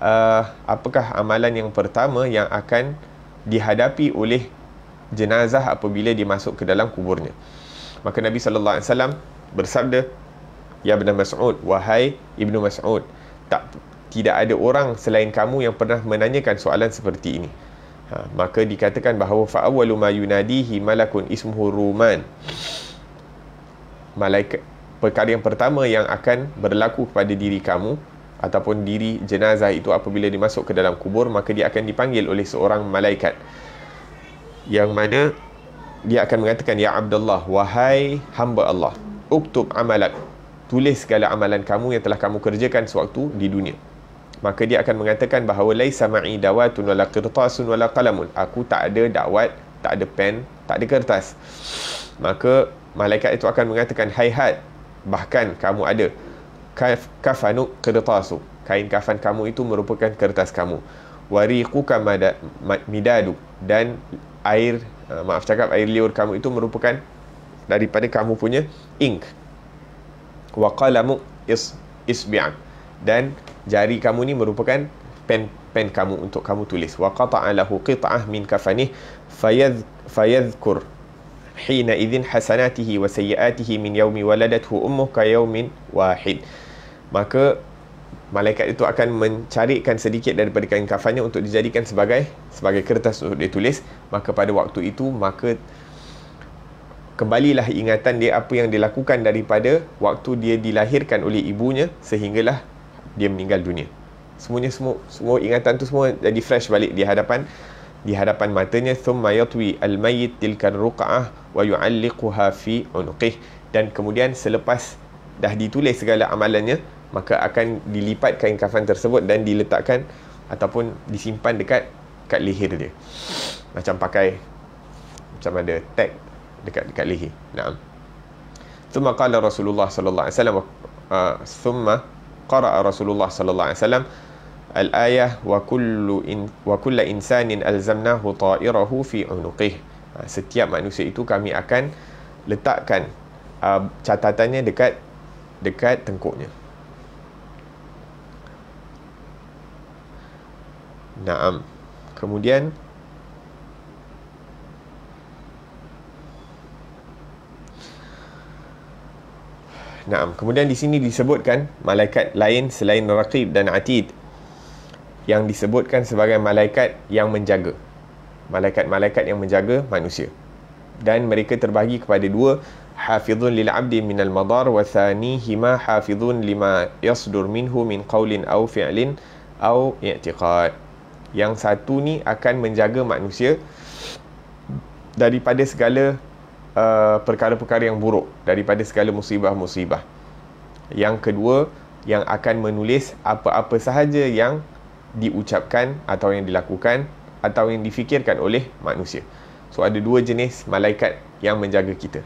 uh, apakah amalan yang pertama yang akan dihadapi oleh jenazah apabila dimasuk ke dalam kuburnya maka Nabi sallallahu alaihi wasallam bersabda Ya Ibn Mas'ud, wahai Ibn Mas'ud, tak tidak ada orang selain kamu yang pernah menanyakan soalan seperti ini. Ha, maka dikatakan bahawa fa'awwalu ma yunadihi malakun ismuhu Ruman. Malaikat perkara yang pertama yang akan berlaku kepada diri kamu ataupun diri jenazah itu apabila dimasuk ke dalam kubur maka dia akan dipanggil oleh seorang malaikat yang mana dia akan mengatakan ya Abdullah wahai hamba Allah uktub amalak tulis segala amalan kamu yang telah kamu kerjakan sewaktu di dunia. Maka dia akan mengatakan bahawa laisa ma'i dawatun wala qirtasun wala qalamun. Aku tak ada dawat, tak ada pen, tak ada kertas. Maka malaikat itu akan mengatakan hayhat bahkan kamu ada kafanu qirtasu. Kain kafan kamu itu merupakan kertas kamu. Wariquka midadu dan air eh, maaf cakap air liur kamu itu merupakan daripada kamu punya ink wa qalamu is isbi'an dan jari kamu ni merupakan pen pen kamu untuk kamu tulis wa qata'a lahu qit'ah min kafanih fayad fayadhkur hina idhin hasanatihi wa sayyi'atihi min yawmi waladathu ummuhu ka yawmin wahid maka malaikat itu akan mencarikan sedikit daripada kain kafannya untuk dijadikan sebagai sebagai kertas untuk ditulis maka pada waktu itu maka kembalilah ingatan dia apa yang dilakukan daripada waktu dia dilahirkan oleh ibunya sehinggalah dia meninggal dunia. Semuanya semua semua ingatan tu semua jadi fresh balik di hadapan di hadapan matanya thumma yatwi al-mayyit tilka ruqah wa yu'alliquha fi unqih dan kemudian selepas dah ditulis segala amalannya maka akan dilipat kain kafan tersebut dan diletakkan ataupun disimpan dekat kat leher dia. Macam pakai macam ada tag dekat dekat leher. Naam. Thumma qala Rasulullah sallallahu alaihi wasallam uh, thumma qara'a Rasulullah sallallahu alaihi wasallam al-ayah wa kullu in wa kullu insanin alzamnahu ta'irahu fi unuqih. Uh, setiap manusia itu kami akan letakkan uh, catatannya dekat dekat tengkuknya. Naam. Kemudian Naam. Kemudian di sini disebutkan malaikat lain selain Raqib dan Atid yang disebutkan sebagai malaikat yang menjaga. Malaikat-malaikat yang menjaga manusia. Dan mereka terbahagi kepada dua, hafizun lil abdi min al madar wa hima hafizun lima yasdur minhu min qaulin au fi'lin au i'tiqad. Yang satu ni akan menjaga manusia daripada segala Uh, perkara-perkara yang buruk daripada segala musibah-musibah. Yang kedua, yang akan menulis apa-apa sahaja yang diucapkan atau yang dilakukan atau yang difikirkan oleh manusia. So ada dua jenis malaikat yang menjaga kita.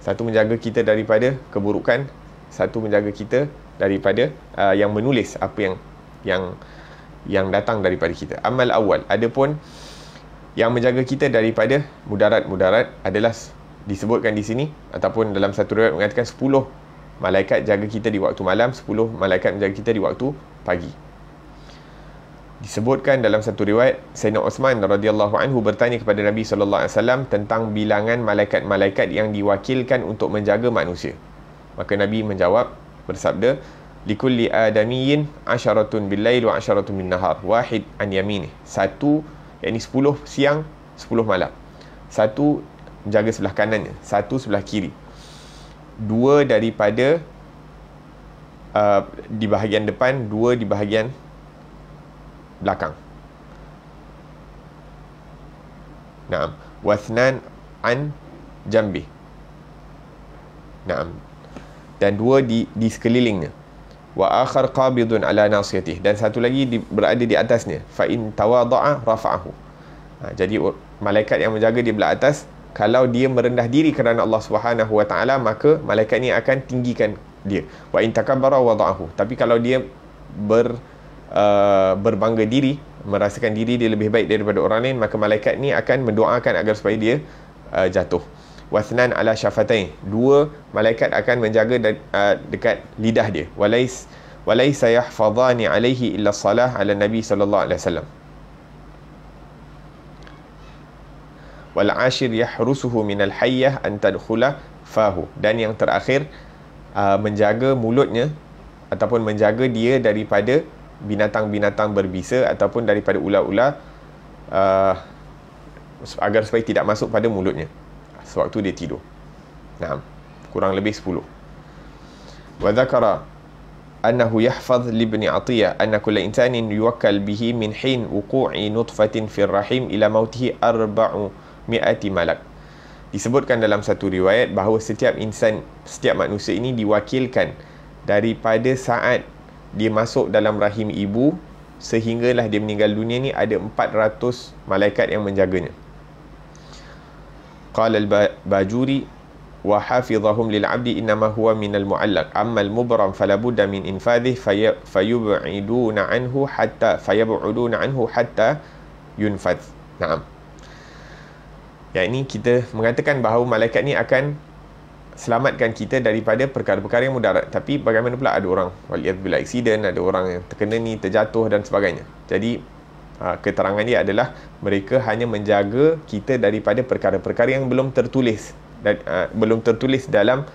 Satu menjaga kita daripada keburukan, satu menjaga kita daripada uh, yang menulis apa yang yang yang datang daripada kita. Amal awal. Adapun yang menjaga kita daripada mudarat-mudarat adalah disebutkan di sini ataupun dalam satu riwayat mengatakan 10 malaikat jaga kita di waktu malam, 10 malaikat menjaga kita di waktu pagi. Disebutkan dalam satu riwayat Sayyidina Osman radhiyallahu anhu bertanya kepada Nabi sallallahu alaihi wasallam tentang bilangan malaikat-malaikat yang diwakilkan untuk menjaga manusia. Maka Nabi menjawab bersabda likulli adamiyyin asharatun bil-lail wa asharatun min-nahar wahid an yamini satu yakni 10 siang 10 malam satu jaga sebelah kanannya satu sebelah kiri dua daripada uh, di bahagian depan dua di bahagian belakang naam wathnan an jambi naam dan dua di di sekelilingnya wa akhar qabidun ala nasiyatihi dan satu lagi di, berada di atasnya fa'in in tawada'a rafa'ahu ha, jadi malaikat yang menjaga di belakang atas kalau dia merendah diri kerana Allah Subhanahu Wa Taala maka malaikat ini akan tinggikan dia wa in takabbara wada'ahu tapi kalau dia ber uh, berbangga diri merasakan diri dia lebih baik daripada orang lain maka malaikat ni akan mendoakan agar supaya dia uh, jatuh wasnan ala syafatain dua malaikat akan menjaga de- uh, dekat lidah dia walais walaisa yahfazani alaihi illa salah ala nabi sallallahu alaihi wasallam wal ashir yahrusuhu min hayyah an tadkhula fahu dan yang terakhir uh, menjaga mulutnya ataupun menjaga dia daripada binatang-binatang berbisa ataupun daripada ular-ular uh, agar supaya tidak masuk pada mulutnya sewaktu dia tidur. Nah, kurang lebih 10. Wa dhakara annahu yahfaz li ibn Atiyah anna kull insanin yuwakkal bihi min hin wuqu'i nutfatin fir rahim ila mautihi arba'u mi'ati malak. Disebutkan dalam satu riwayat bahawa setiap insan, setiap manusia ini diwakilkan daripada saat dia masuk dalam rahim ibu sehinggalah dia meninggal dunia ni ada 400 malaikat yang menjaganya. Qala al-Bajuri wa hafizahum lil abdi inna ma huwa min al-mu'allaq amma al-mubram falabudda min infadhihi fayub'iduna anhu hatta fayub'iduna anhu hatta yunfadh. Naam. Ya ini kita mengatakan bahawa malaikat ni akan selamatkan kita daripada perkara-perkara yang mudarat tapi bagaimana pula ada orang waliyah bila aksiden ada orang yang terkena ni terjatuh dan sebagainya jadi ha, keterangan dia adalah mereka hanya menjaga kita daripada perkara-perkara yang belum tertulis dan ha, belum tertulis dalam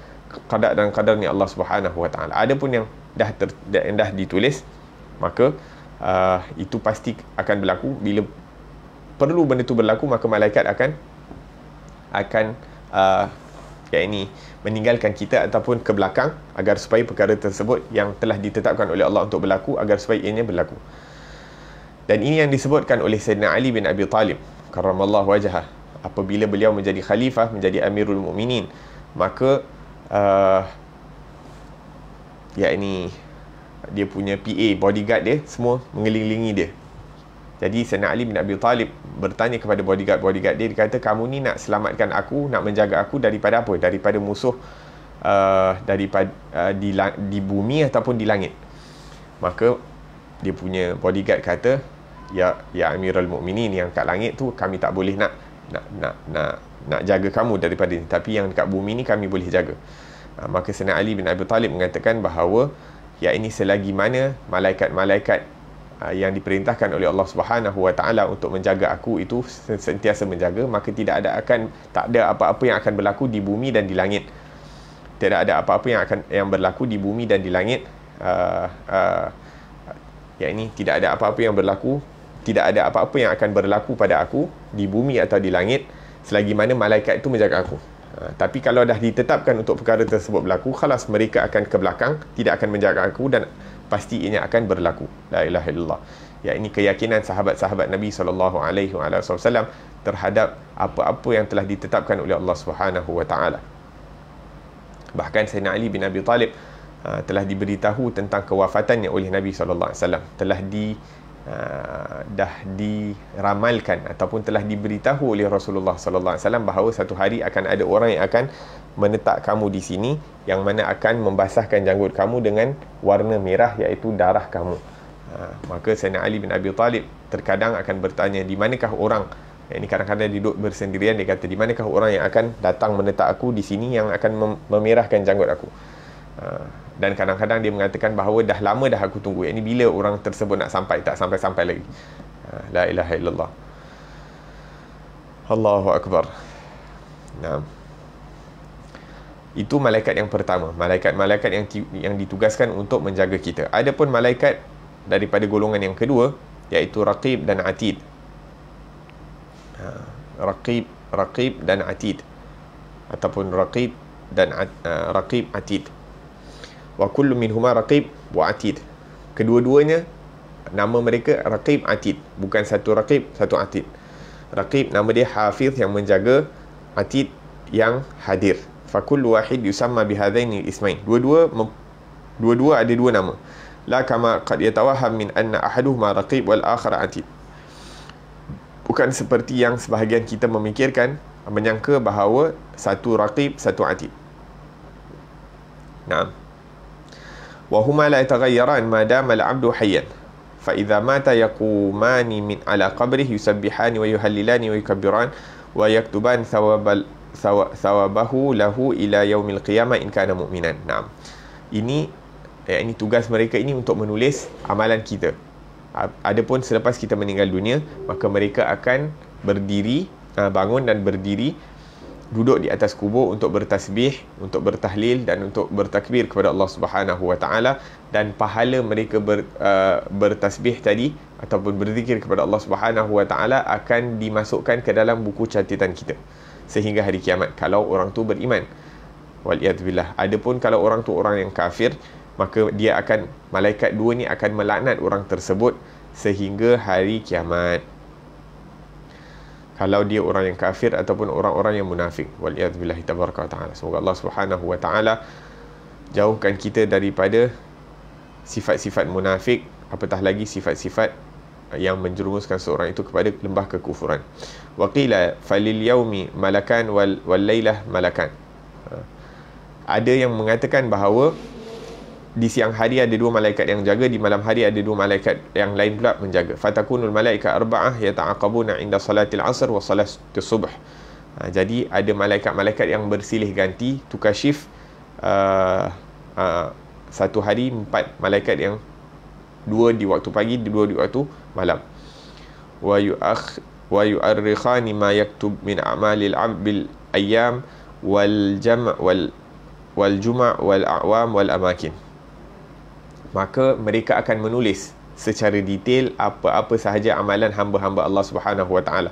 kadar dan kadar ni Allah Subhanahu Wa Taala adapun yang dah ter, yang dah ditulis maka uh, itu pasti akan berlaku bila perlu benda itu berlaku maka malaikat akan akan uh, yang ini meninggalkan kita ataupun ke belakang agar supaya perkara tersebut yang telah ditetapkan oleh Allah untuk berlaku agar supaya ianya berlaku. Dan ini yang disebutkan oleh Sayyidina Ali bin Abi Talib karamallahu wajah. apabila beliau menjadi khalifah menjadi Amirul Mu'minin, maka uh, ini dia punya PA bodyguard dia semua mengelilingi dia jadi Sayyidina Ali bin Abi Talib bertanya kepada bodyguard-bodyguard dia. Dia kata, kamu ni nak selamatkan aku, nak menjaga aku daripada apa? Daripada musuh uh, daripada uh, di, di bumi ataupun di langit. Maka dia punya bodyguard kata, Ya, ya Amirul Mukminin yang kat langit tu kami tak boleh nak nak nak nak nak jaga kamu daripada ini. tapi yang dekat bumi ni kami boleh jaga. Ha, maka Sayyidina Ali bin Abi Talib mengatakan bahawa ya ini selagi mana malaikat-malaikat Ah, yang diperintahkan oleh Allah Subhanahu Wa Taala untuk menjaga aku itu sentiasa menjaga maka tidak ada akan tak ada apa-apa yang akan berlaku di bumi dan di langit tidak ada apa-apa yang akan yang berlaku di bumi dan di langit uh, uh, ya ini tidak ada apa-apa yang berlaku tidak ada apa-apa yang akan berlaku pada aku di bumi atau di langit selagi mana malaikat itu menjaga aku Uh, tapi kalau dah ditetapkan untuk perkara tersebut berlaku, khalas mereka akan ke belakang, tidak akan menjaga aku dan pasti ini akan berlaku la ilaha illallah ya ini keyakinan sahabat-sahabat Nabi sallallahu alaihi wasallam terhadap apa-apa yang telah ditetapkan oleh Allah Subhanahu wa taala bahkan Sayyidina Ali bin Abi Talib uh, telah diberitahu tentang kewafatannya oleh Nabi sallallahu alaihi wasallam telah di Uh, dah diramalkan ataupun telah diberitahu oleh Rasulullah sallallahu alaihi wasallam bahawa satu hari akan ada orang yang akan menetak kamu di sini yang mana akan membasahkan janggut kamu dengan warna merah iaitu darah kamu. Ha, maka Sayyidina Ali bin Abi Talib terkadang akan bertanya di manakah orang ya, ini kadang-kadang duduk bersendirian dia kata di manakah orang yang akan datang menetak aku di sini yang akan mem- memerahkan janggut aku. Ha, dan kadang-kadang dia mengatakan bahawa dah lama dah aku tunggu. Ini bila orang tersebut nak sampai tak sampai-sampai lagi. Ha, la ilaha illallah. Allahu akbar. Nah itu malaikat yang pertama malaikat-malaikat yang yang ditugaskan untuk menjaga kita Ada pun malaikat daripada golongan yang kedua iaitu raqib dan atid ha raqib raqib dan atid ataupun raqib dan uh, raqib atid wa kullu huma raqib wa atid kedua-duanya nama mereka raqib atid bukan satu raqib satu atid raqib nama dia hafiz yang menjaga atid yang hadir fakul wahid yusamma bihadaini ismain dua-dua dua-dua ada dua nama la kama qad yatawaham min anna ahaduhuma raqib wal akhar atib bukan seperti yang sebahagian kita memikirkan menyangka bahawa satu raqib satu atib nعم wa huma la yataghayyaran ma dama al abdu hayyan fa idza mata yaqumani min ala qabrihi yusabbihani wa yuhallilani wa yukabbiran wa yaktuban thawabal thawabahu lahu ila yaumil qiyamah in kana mu'minan. Naam. Ini eh, ini tugas mereka ini untuk menulis amalan kita. Adapun selepas kita meninggal dunia, maka mereka akan berdiri, ah, bangun dan berdiri duduk di atas kubur untuk bertasbih, untuk bertahlil dan untuk bertakbir kepada Allah Subhanahu Wa Taala dan pahala mereka ber, uh, bertasbih tadi ataupun berzikir kepada Allah Subhanahu Wa Taala akan dimasukkan ke dalam buku catatan kita sehingga hari kiamat kalau orang tu beriman waliyadzbillah adapun kalau orang tu orang yang kafir maka dia akan malaikat dua ni akan melaknat orang tersebut sehingga hari kiamat kalau dia orang yang kafir ataupun orang-orang yang munafik waliyadzbillah tabaraka taala semoga Allah Subhanahu wa taala jauhkan kita daripada sifat-sifat munafik apatah lagi sifat-sifat yang menjerumuskan seorang itu kepada lembah kekufuran. Waqila falil yaumi malakan wal walailah malakan. Ha. Ada yang mengatakan bahawa di siang hari ada dua malaikat yang jaga di malam hari ada dua malaikat yang lain pula menjaga fatakunul malaikat arba'ah yata'aqabuna inda salatil asr wa salatil subh ha, jadi ada malaikat-malaikat yang bersilih ganti tukar shift uh, uh, satu hari empat malaikat yang dua di waktu pagi dua di waktu uh, malam wa yu'akh wa yu'arrikhani ma yaktub min a'mali al-'abd bil ayyam wal jam' wal wal jum' wal a'wam wal amakin maka mereka akan menulis secara detail apa-apa sahaja amalan hamba-hamba Allah Subhanahu Wa Taala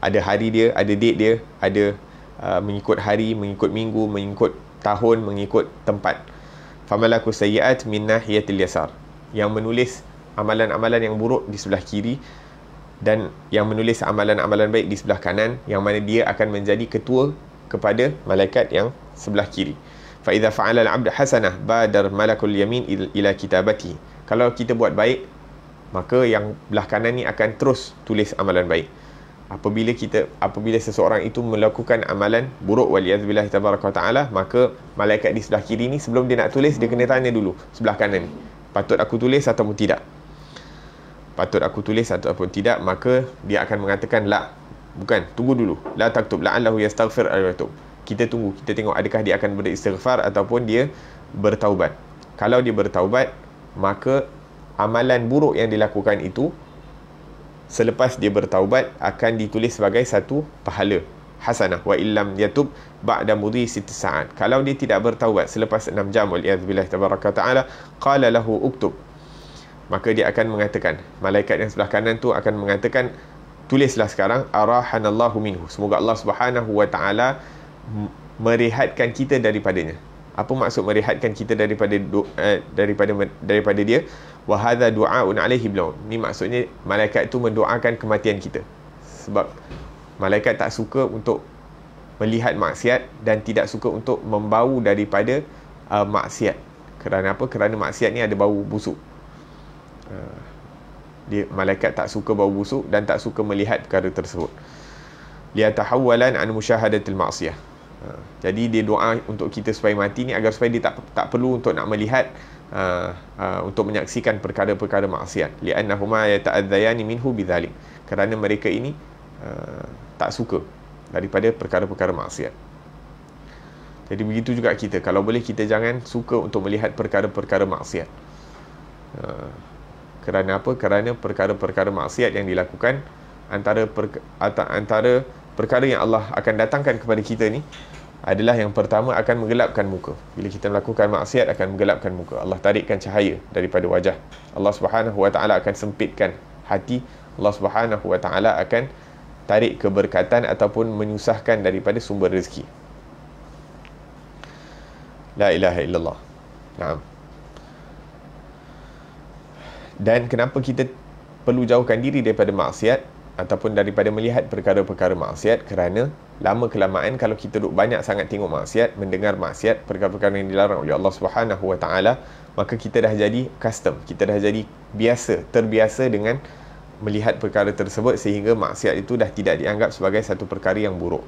ada hari dia ada date dia ada uh, mengikut hari mengikut minggu mengikut tahun mengikut tempat famalaku sayiat min nahiyatil yasar yang menulis amalan-amalan yang buruk di sebelah kiri dan yang menulis amalan-amalan baik di sebelah kanan yang mana dia akan menjadi ketua kepada malaikat yang sebelah kiri. Fa idza fa'ala al-'abd hasanah badar malakul yamin ila kitabati. Kalau kita buat baik maka yang belah kanan ni akan terus tulis amalan baik. Apabila kita apabila seseorang itu melakukan amalan buruk waliyazbillahi tabaraka wa ta'ala maka malaikat di sebelah kiri ni sebelum dia nak tulis dia kena tanya dulu sebelah kanan ni patut aku tulis atau tidak patut aku tulis ataupun tidak maka dia akan mengatakan la bukan tunggu dulu la taktub la allahu yastaghfir ayatub kita tunggu kita tengok adakah dia akan beristighfar ataupun dia bertaubat kalau dia bertaubat maka amalan buruk yang dilakukan itu selepas dia bertaubat akan ditulis sebagai satu pahala hasanah wa illam yatub ba'da mudhi sit saat kalau dia tidak bertaubat selepas 6 jam wal iaz billah tabaraka taala qala lahu uktub maka dia akan mengatakan malaikat yang sebelah kanan tu akan mengatakan tulislah sekarang arahanallahu minhu semoga Allah Subhanahu wa taala merehatkan kita daripadanya apa maksud merehatkan kita daripada eh, daripada daripada dia wa hadha du'aun alaihi bla ni maksudnya malaikat tu mendoakan kematian kita sebab malaikat tak suka untuk melihat maksiat dan tidak suka untuk membau daripada uh, maksiat kerana apa kerana maksiat ni ada bau busuk Eh, dia malaikat tak suka bau busuk dan tak suka melihat perkara tersebut li tahawalan an musyahadatil ma'siyah eh, jadi dia doa untuk kita supaya mati ni agar supaya dia tak tak perlu untuk nak melihat uh, uh, untuk menyaksikan perkara-perkara maksiat li ya yata'adzayani minhu bidzalik kerana mereka ini uh, tak suka daripada perkara-perkara maksiat jadi begitu juga kita kalau boleh kita jangan suka untuk melihat perkara-perkara maksiat uh, kerana apa kerana perkara-perkara maksiat yang dilakukan antara per, antara perkara yang Allah akan datangkan kepada kita ni adalah yang pertama akan menggelapkan muka bila kita melakukan maksiat akan menggelapkan muka Allah tarikkan cahaya daripada wajah Allah Subhanahu wa taala akan sempitkan hati Allah Subhanahu wa taala akan tarik keberkatan ataupun menyusahkan daripada sumber rezeki La ilaha illallah Naam dan kenapa kita perlu jauhkan diri daripada maksiat ataupun daripada melihat perkara-perkara maksiat kerana lama kelamaan kalau kita duduk banyak sangat tengok maksiat, mendengar maksiat, perkara-perkara yang dilarang oleh Allah Subhanahu Wa Taala, maka kita dah jadi custom, kita dah jadi biasa, terbiasa dengan melihat perkara tersebut sehingga maksiat itu dah tidak dianggap sebagai satu perkara yang buruk.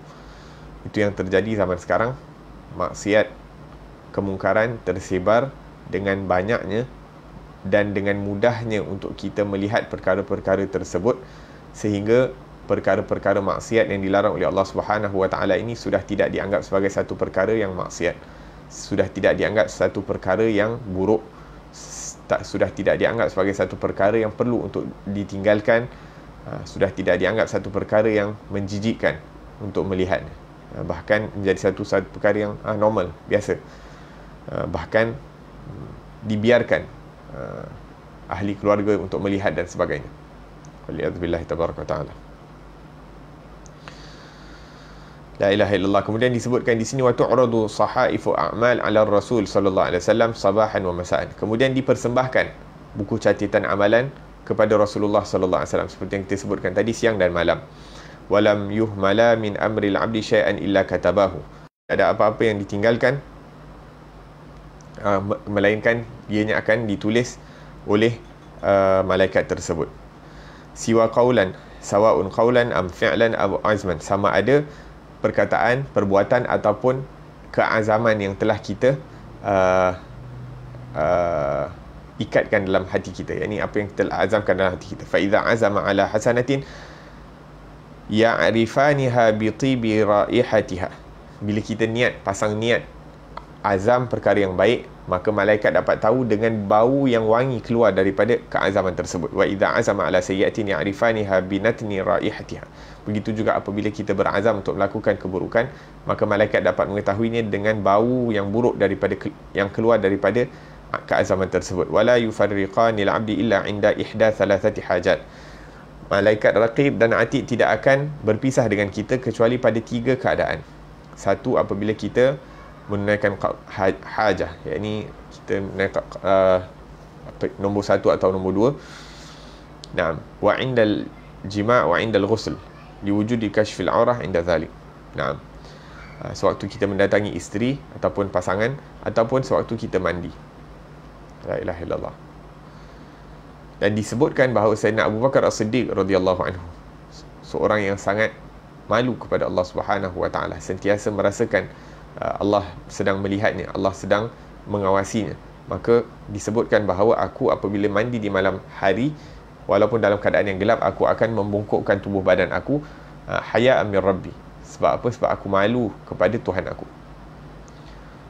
Itu yang terjadi zaman sekarang. Maksiat kemungkaran tersebar dengan banyaknya dan dengan mudahnya untuk kita melihat perkara-perkara tersebut sehingga perkara-perkara maksiat yang dilarang oleh Allah Subhanahu Wa Taala ini sudah tidak dianggap sebagai satu perkara yang maksiat sudah tidak dianggap satu perkara yang buruk tak sudah tidak dianggap sebagai satu perkara yang perlu untuk ditinggalkan ha, sudah tidak dianggap satu perkara yang menjijikkan untuk melihat ha, bahkan menjadi satu satu perkara yang normal biasa ha, bahkan dibiarkan Uh, ahli keluarga untuk melihat dan sebagainya. Waliyadzubillahi tabaraka wa ta'ala. La ilaha illallah. Kemudian disebutkan di sini waktu tu'radu sahaifu a'mal 'ala rasul sallallahu alaihi wasallam sabahan wa masaan. Kemudian dipersembahkan buku catatan amalan kepada Rasulullah sallallahu alaihi wasallam seperti yang kita sebutkan tadi siang dan malam. Walam yuhmala min amril 'abdi syai'an illa katabahu. Tak ada apa-apa yang ditinggalkan Ah, melainkan ianya akan ditulis oleh uh, malaikat tersebut siwa qaulan sawaun qaulan am fi'lan aw azman sama ada perkataan perbuatan ataupun keazaman yang telah kita uh, uh, ikatkan dalam hati kita yakni apa yang telah azamkan dalam hati kita fa iza azama ala hasanatin ya'rifaniha bi tibi raihatiha bila kita niat pasang niat azam perkara yang baik maka malaikat dapat tahu dengan bau yang wangi keluar daripada keazaman tersebut wa idza azama ala sayyatin ya'rifaniha binatni raihatiha begitu juga apabila kita berazam untuk melakukan keburukan maka malaikat dapat mengetahuinya dengan bau yang buruk daripada yang keluar daripada ah, keazaman tersebut wala yufarriqani al-'abdi illa 'inda ihda thalathati hajat malaikat raqib dan atid tidak akan berpisah dengan kita kecuali pada tiga keadaan satu apabila kita menunaikan ha-, hajah yang kita menunaikan uh, nombor satu atau nombor dua nah wa indal jima wa indal ghusl diwujudi al aurah inda zalik nah uh, sewaktu kita mendatangi isteri ataupun pasangan ataupun sewaktu kita mandi la ilaha illallah dan disebutkan bahawa Sayyidina Abu Bakar As-Siddiq radhiyallahu anhu seorang yang sangat malu kepada Allah Subhanahu wa taala sentiasa merasakan Uh, Allah sedang melihatnya, Allah sedang mengawasinya. Maka disebutkan bahawa aku apabila mandi di malam hari, walaupun dalam keadaan yang gelap, aku akan membungkukkan tubuh badan aku. Uh, Haya amir Rabbi. Sebab apa? Sebab aku malu kepada Tuhan aku.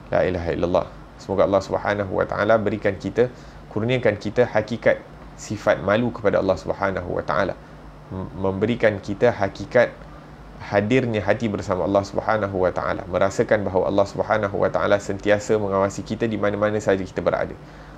La ilaha illallah. Semoga Allah subhanahu wa ta'ala berikan kita, kurniakan kita hakikat sifat malu kepada Allah subhanahu wa ta'ala. Memberikan kita hakikat hadirnya hati bersama Allah Subhanahu Wa Taala merasakan bahawa Allah Subhanahu Wa Taala sentiasa mengawasi kita di mana-mana saja kita berada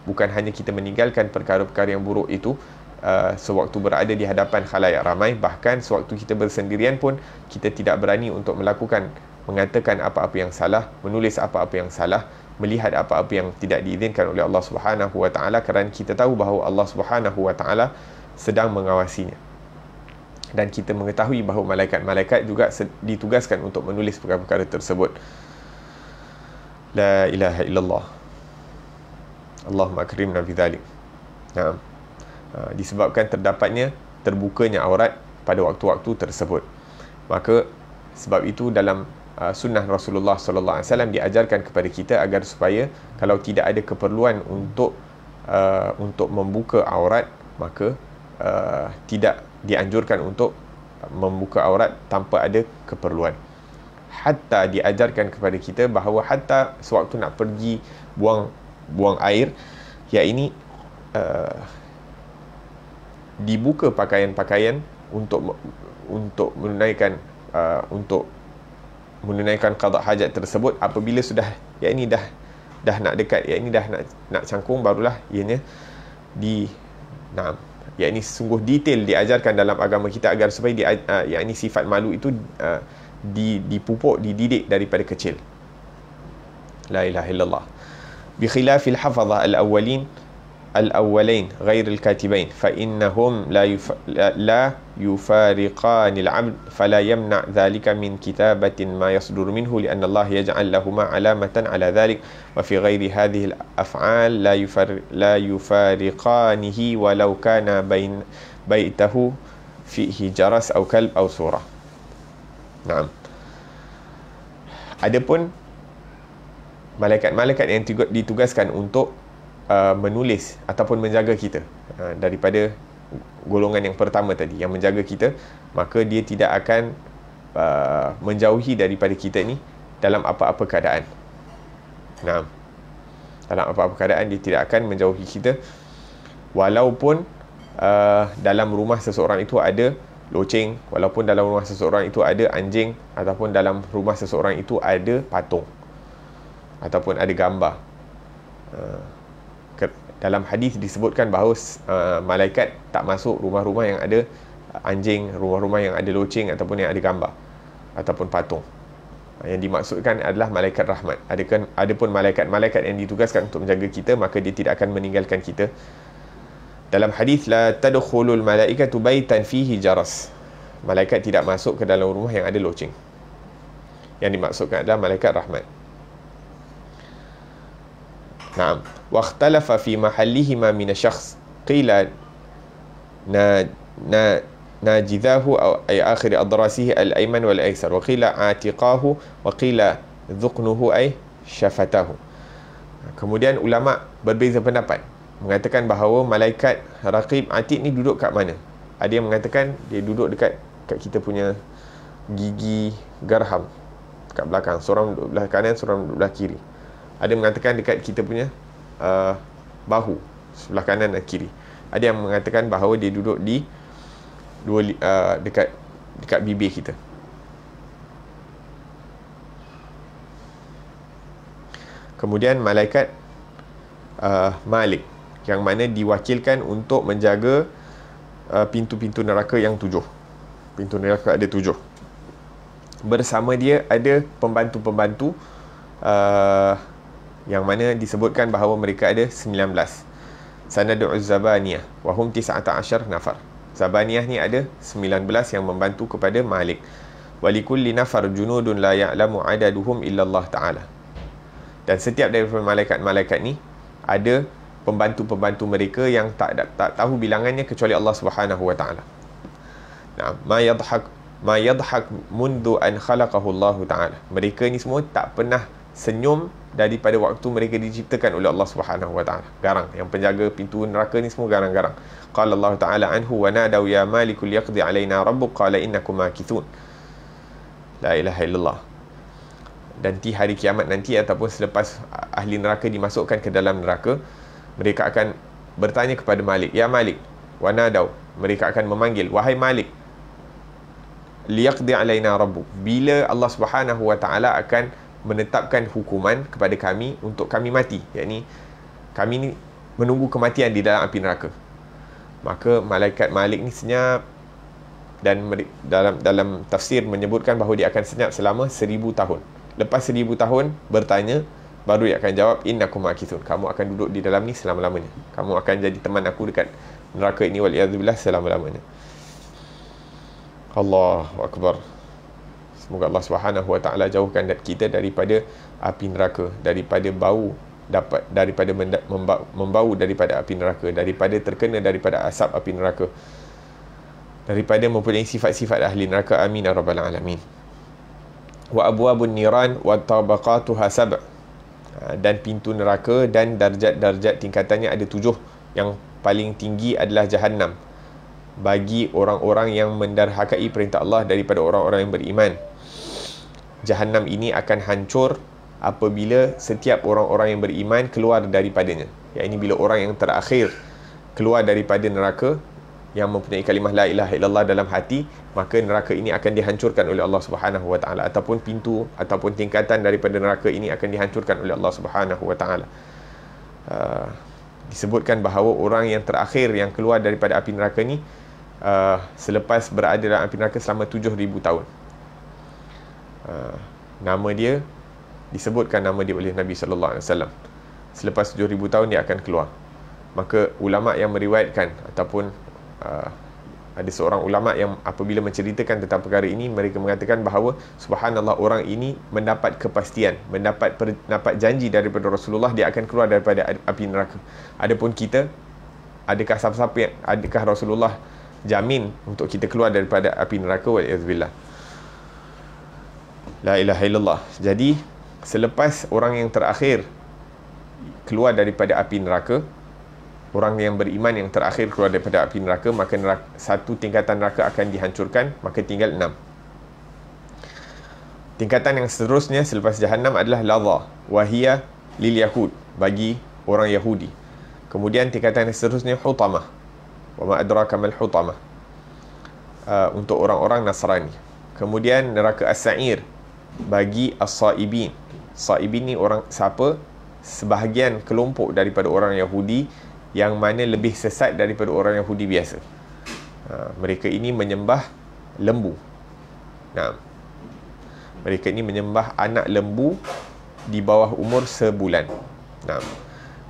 bukan hanya kita meninggalkan perkara-perkara yang buruk itu Uh, sewaktu berada di hadapan khalayak ramai bahkan sewaktu kita bersendirian pun kita tidak berani untuk melakukan mengatakan apa-apa yang salah menulis apa-apa yang salah melihat apa-apa yang tidak diizinkan oleh Allah Subhanahu kerana kita tahu bahawa Allah Subhanahu sedang mengawasinya dan kita mengetahui bahawa malaikat-malaikat juga ditugaskan untuk menulis perkara-perkara tersebut la ilaha illallah Allahumma akrimna bidhalik nah. Ha, disebabkan terdapatnya terbukanya aurat pada waktu-waktu tersebut maka sebab itu dalam ha, sunnah Rasulullah sallallahu alaihi wasallam diajarkan kepada kita agar supaya kalau tidak ada keperluan untuk uh, untuk membuka aurat maka uh, tidak dianjurkan untuk membuka aurat tanpa ada keperluan hatta diajarkan kepada kita bahawa hatta sewaktu nak pergi buang buang air ya ini uh, dibuka pakaian-pakaian untuk untuk menunaikan uh, untuk menunaikan qada hajat tersebut apabila sudah ya ini dah dah nak dekat ya ini dah nak nak cangkung barulah ianya di nah ini sungguh detail diajarkan dalam agama kita agar supaya dia uh, ini sifat malu itu uh, di dipupuk dididik daripada kecil la ilaha illallah bi khilafil hafazah al-awwalin al-awwalain ghairil katibain fa innahum la yufariqani al-'abd fala yamna' dhalika min kitabatin ma yasdur minhu li'anna Allah yaj'al lahumā 'alamatan 'ala dhalik wa fi ghayri hadhihi al-af'al la yufar la yufariqanihi walau kana bain baitahu fihi jaras aw kalb aw surah Naam Adapun malaikat-malaikat yang ditugaskan untuk uh, menulis ataupun menjaga kita uh, daripada golongan yang pertama tadi yang menjaga kita maka dia tidak akan uh, menjauhi daripada kita ni dalam apa-apa keadaan. Nah. Dalam apa-apa keadaan dia tidak akan menjauhi kita walaupun uh, dalam rumah seseorang itu ada loceng, walaupun dalam rumah seseorang itu ada anjing ataupun dalam rumah seseorang itu ada patung ataupun ada gambar. Uh dalam hadis disebutkan bahawa uh, malaikat tak masuk rumah-rumah yang ada uh, anjing, rumah-rumah yang ada loceng ataupun yang ada gambar ataupun patung. Uh, yang dimaksudkan adalah malaikat rahmat. Adakan ada pun malaikat-malaikat yang ditugaskan untuk menjaga kita maka dia tidak akan meninggalkan kita. Dalam hadis la tadkhulul malaikatu baitan fihi jaras. Malaikat tidak masuk ke dalam rumah yang ada loceng. Yang dimaksudkan adalah malaikat rahmat. Naam. واختلف في محلهما من شخص قيل نا نا ناجذاه أو أي آخر أضراسه الأيمن والأيسر وقيل عاتقاه وقيل ذقنه أي شفته Kemudian ulama berbeza pendapat mengatakan bahawa malaikat raqib atiq ni duduk kat mana? Ada yang mengatakan dia duduk dekat kat kita punya gigi garham kat belakang. Seorang duduk belah kanan, seorang duduk belah kiri. Ada yang mengatakan dekat kita punya uh, bahu sebelah kanan dan kiri. Ada yang mengatakan bahawa dia duduk di dua uh, dekat dekat bibir kita. Kemudian malaikat uh, Malik yang mana diwakilkan untuk menjaga uh, pintu-pintu neraka yang tujuh. Pintu neraka ada tujuh. Bersama dia ada pembantu-pembantu uh, yang mana disebutkan bahawa mereka ada 19 sanadu zabaniyah wahum 19 nafar zabaniyah ni ada 19 yang membantu kepada Malik walikulli nafar junudun la ya'lamu adaduhum illa Allah taala dan setiap daripada malaikat-malaikat ni ada pembantu-pembantu mereka yang tak, tak tak tahu bilangannya kecuali Allah Subhanahu wa taala. Nah, ma yadhhak ma yadhhak mundu an khalaqahu Allah taala. Mereka ni semua tak pernah senyum daripada waktu mereka diciptakan oleh Allah Subhanahu wa taala garang yang penjaga pintu neraka ni semua garang-garang qala Allah taala anhu wa nadaw ya malikul yaqdi alaina rabbuk qala innakum makithun la ilaha illallah dan di hari kiamat nanti ataupun selepas ahli neraka dimasukkan ke dalam neraka mereka akan bertanya kepada Malik ya Malik wa nadaw mereka akan memanggil wahai Malik liqdi alaina rabbuk bila Allah Subhanahu wa taala akan menetapkan hukuman kepada kami untuk kami mati yakni kami ni menunggu kematian di dalam api neraka maka malaikat malik ni senyap dan dalam dalam tafsir menyebutkan bahawa dia akan senyap selama seribu tahun lepas seribu tahun bertanya baru dia akan jawab In aku makithun kamu akan duduk di dalam ni selama-lamanya kamu akan jadi teman aku dekat neraka ini waliyadzubillah selama-lamanya Allahu Akbar Semoga Allah Subhanahu Wa Taala jauhkan kita daripada api neraka, daripada bau dapat daripada membau daripada api neraka, daripada terkena daripada asap api neraka. Daripada mempunyai sifat-sifat ahli neraka. Amin ya rabbal alamin. Wa abwabun niran wa tabaqatuha sab' ha, dan pintu neraka dan darjat-darjat tingkatannya ada tujuh yang paling tinggi adalah jahannam bagi orang-orang yang mendarhakai perintah Allah daripada orang-orang yang beriman jahanam ini akan hancur apabila setiap orang-orang yang beriman keluar daripadanya. Ya ini bila orang yang terakhir keluar daripada neraka yang mempunyai kalimah la ilaha illallah dalam hati, maka neraka ini akan dihancurkan oleh Allah Subhanahu wa taala ataupun pintu ataupun tingkatan daripada neraka ini akan dihancurkan oleh Allah Subhanahu wa taala. Ah, disebutkan bahawa orang yang terakhir yang keluar daripada api neraka ini uh, ah, selepas berada dalam api neraka selama 7000 tahun. Ah, nama dia disebutkan nama dia oleh Nabi sallallahu alaihi wasallam. Selepas 7000 tahun dia akan keluar. Maka ulama yang meriwayatkan ataupun uh, ada seorang ulama yang apabila menceritakan tentang perkara ini mereka mengatakan bahawa subhanallah orang ini mendapat kepastian, mendapat per, mendapat janji daripada Rasulullah dia akan keluar daripada api neraka. Adapun kita adakah siapa-siapa yang adakah Rasulullah jamin untuk kita keluar daripada api neraka wallahi azbillah. La ilaha illallah. Jadi, selepas orang yang terakhir keluar daripada api neraka, orang yang beriman yang terakhir keluar daripada api neraka, maka neraka, satu tingkatan neraka akan dihancurkan, maka tinggal enam. Tingkatan yang seterusnya selepas jahannam adalah lava, wahia lil yahud bagi orang Yahudi. Kemudian tingkatan yang seterusnya hutamah. Wa ma adraka hutamah. Uh, untuk orang-orang Nasrani. Kemudian neraka as-sa'ir bagi as-sa'ibin. Sa'ibin ni orang siapa? Sebahagian kelompok daripada orang Yahudi yang mana lebih sesat daripada orang Yahudi biasa. Ha, mereka ini menyembah lembu. Nah. Mereka ini menyembah anak lembu di bawah umur sebulan. Nah.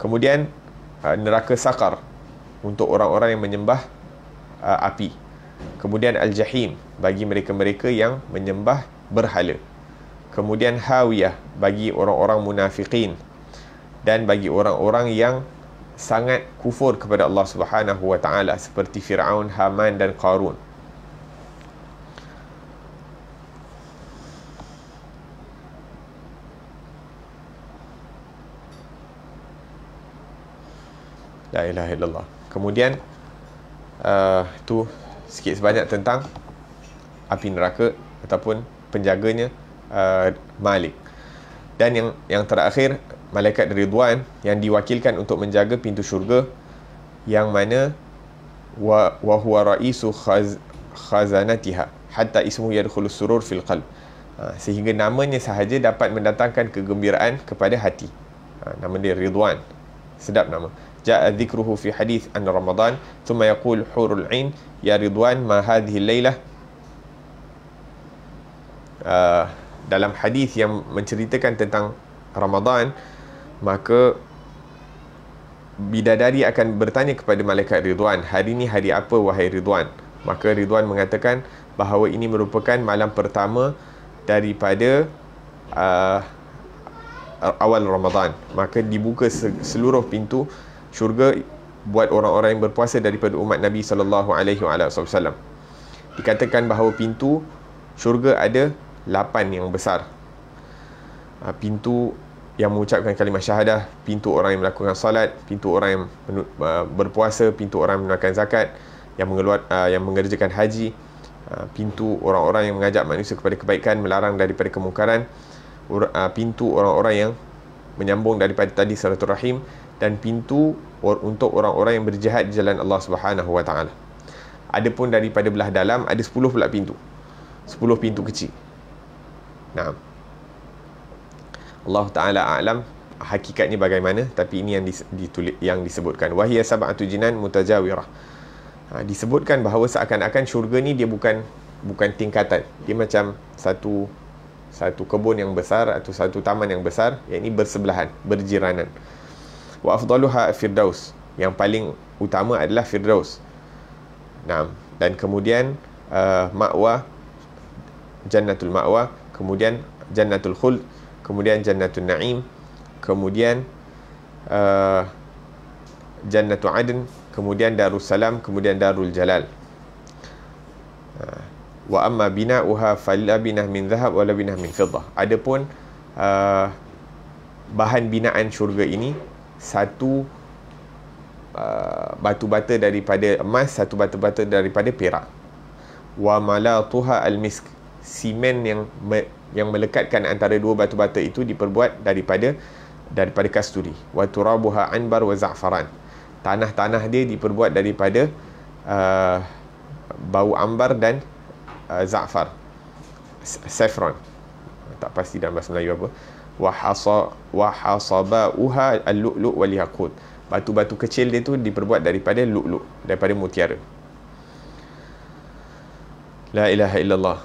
Kemudian ha, neraka sakar untuk orang-orang yang menyembah uh, api. Kemudian al-jahim bagi mereka-mereka yang menyembah berhala kemudian hawiyah bagi orang-orang munafikin dan bagi orang-orang yang sangat kufur kepada Allah Subhanahu wa taala seperti Firaun, Haman dan Qarun. La ilaha illallah. Kemudian uh, tu sikit sebanyak tentang api neraka ataupun penjaganya uh, Malik. Dan yang yang terakhir, malaikat Ridwan yang diwakilkan untuk menjaga pintu syurga yang mana wa wa huwa raisu khaz, khazanatiha hatta ismu yadkhulu surur fil qalb. Uh, sehingga namanya sahaja dapat mendatangkan kegembiraan kepada hati. Uh, nama dia Ridwan. Sedap nama. Ja'a dhikruhu fi hadith an Ramadan thumma yaqul hurul ain ya Ridwan ma hadhihi al-lailah. Ah, dalam hadis yang menceritakan tentang Ramadan maka bidadari akan bertanya kepada malaikat Ridwan hari ini hari apa wahai Ridwan maka Ridwan mengatakan bahawa ini merupakan malam pertama daripada uh, awal Ramadan maka dibuka seluruh pintu syurga buat orang-orang yang berpuasa daripada umat Nabi sallallahu alaihi wasallam dikatakan bahawa pintu syurga ada lapan yang besar ah, pintu yang mengucapkan kalimah syahadah pintu orang yang melakukan salat pintu orang yang ah, berpuasa pintu orang yang melakukan zakat yang mengeluar ah, yang mengerjakan haji pintu orang-orang yang mengajak manusia kepada kebaikan melarang daripada kemungkaran pintu orang-orang yang menyambung daripada tadi salatul rahim dan pintu untuk orang-orang yang berjihad di jalan Allah Subhanahu wa taala adapun daripada belah dalam ada 10 pula pintu 10 pintu kecil Nah. Allah Ta'ala alam hakikatnya bagaimana tapi ini yang ditulis yang disebutkan wahiya sab'atu jinan mutajawirah ha, disebutkan bahawa seakan-akan syurga ni dia bukan bukan tingkatan dia macam satu satu kebun yang besar atau satu taman yang besar yang ini bersebelahan berjiranan wa afdaluha firdaus yang paling utama adalah firdaus nah dan kemudian uh, ma'wa jannatul ma'wa kemudian Jannatul Khuld, kemudian Jannatul Na'im, kemudian uh, Jannatul Adn, kemudian Darussalam, kemudian Darul Jalal. Uh, wa amma bina'uha falabinah min zahab wa labinah min fiddah. Adapun uh, bahan binaan syurga ini satu uh, batu bata daripada emas, satu batu bata daripada perak. Wa malatuha al-misk simen yang me, yang melekatkan antara dua batu bata itu diperbuat daripada daripada kasturi wa turabuha anbar wa za'faran tanah-tanah dia diperbuat daripada uh, bau ambar dan uh, za'far saffron tak pasti dalam bahasa Melayu apa wa hasa wa hasaba uha al-lu'lu' wal yaqut batu-batu kecil dia tu diperbuat daripada lu'lu' daripada mutiara la ilaha illallah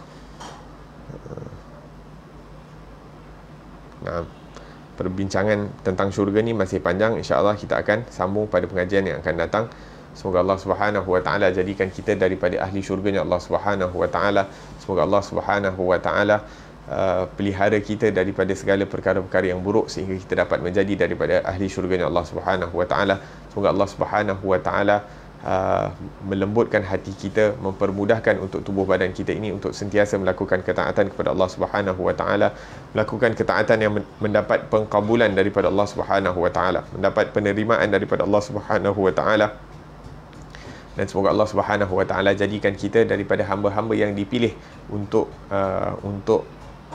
Ah, perbincangan tentang syurga ni masih panjang insyaallah kita akan sambung pada pengajian yang akan datang semoga Allah Subhanahu wa taala jadikan kita daripada ahli syurganya Allah Subhanahu wa taala semoga Allah Subhanahu wa taala Uh, pelihara kita daripada segala perkara-perkara yang buruk sehingga kita dapat menjadi daripada ahli syurganya Allah Subhanahu wa taala semoga Allah Subhanahu wa taala uh, melembutkan hati kita, mempermudahkan untuk tubuh badan kita ini untuk sentiasa melakukan ketaatan kepada Allah Subhanahu Wa Taala, melakukan ketaatan yang mendapat pengkabulan daripada Allah Subhanahu Wa Taala, mendapat penerimaan daripada Allah Subhanahu Wa Taala. Dan semoga Allah Subhanahu Wa Taala jadikan kita daripada hamba-hamba yang dipilih untuk uh, untuk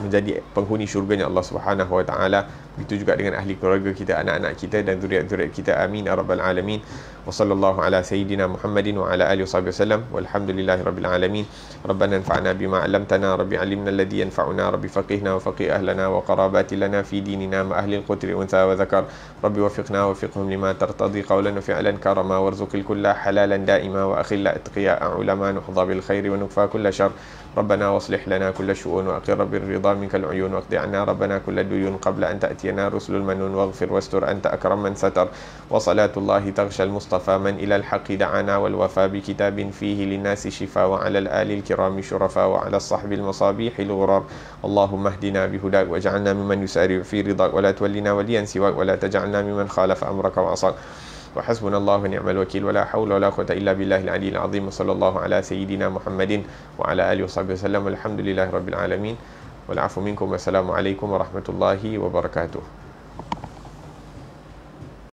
menjadi penghuni syurganya Allah Subhanahu wa taala begitu juga dengan ahli keluarga kita anak-anak kita dan zuriat-zuriat kita amin ya rabbal alamin wa sallallahu ala sayyidina muhammadin wa ala alihi wasahbihi wasallam walhamdulillahi rabbil alamin rabbana anfa'na bima 'allamtana rabbi 'allimna alladhi yanfa'una rabbi faqihna wa faqih ahlana wa qarabati lana fi dinina ma ahli al-qutri untha wa dhakar rabbi waffiqna wa fiqhum lima tartadi qawlan wa fi'lan karama warzuqil kulla halalan da'ima wa akhilla itqiya ulama nuhdha bil khair wa nukfa kulla sharr ربنا واصلح لنا كل الشؤون وأقر بالرضا منك العيون واقض عنا ربنا كل الديون قبل أن تأتينا رسل المنون واغفر واستر أنت أكرم من ستر وصلاة الله تغشى المصطفى من إلى الحق دعانا والوفى بكتاب فيه للناس شفاء وعلى الآل الكرام شرفاء وعلى الصحب المصابيح الغرر اللهم اهدنا بهداك واجعلنا ممن يسارع في رضاك ولا تولنا وليا سواك ولا تجعلنا ممن خالف أمرك وعصاك وحسبنا الله ونعم الوكيل ولا حول ولا قوة إلا بالله العلي العظيم صلى الله على سيدنا محمد وعلى آله وصحبه وسلم والحمد لله رب العالمين والعفو منكم والسلام عليكم ورحمة الله وبركاته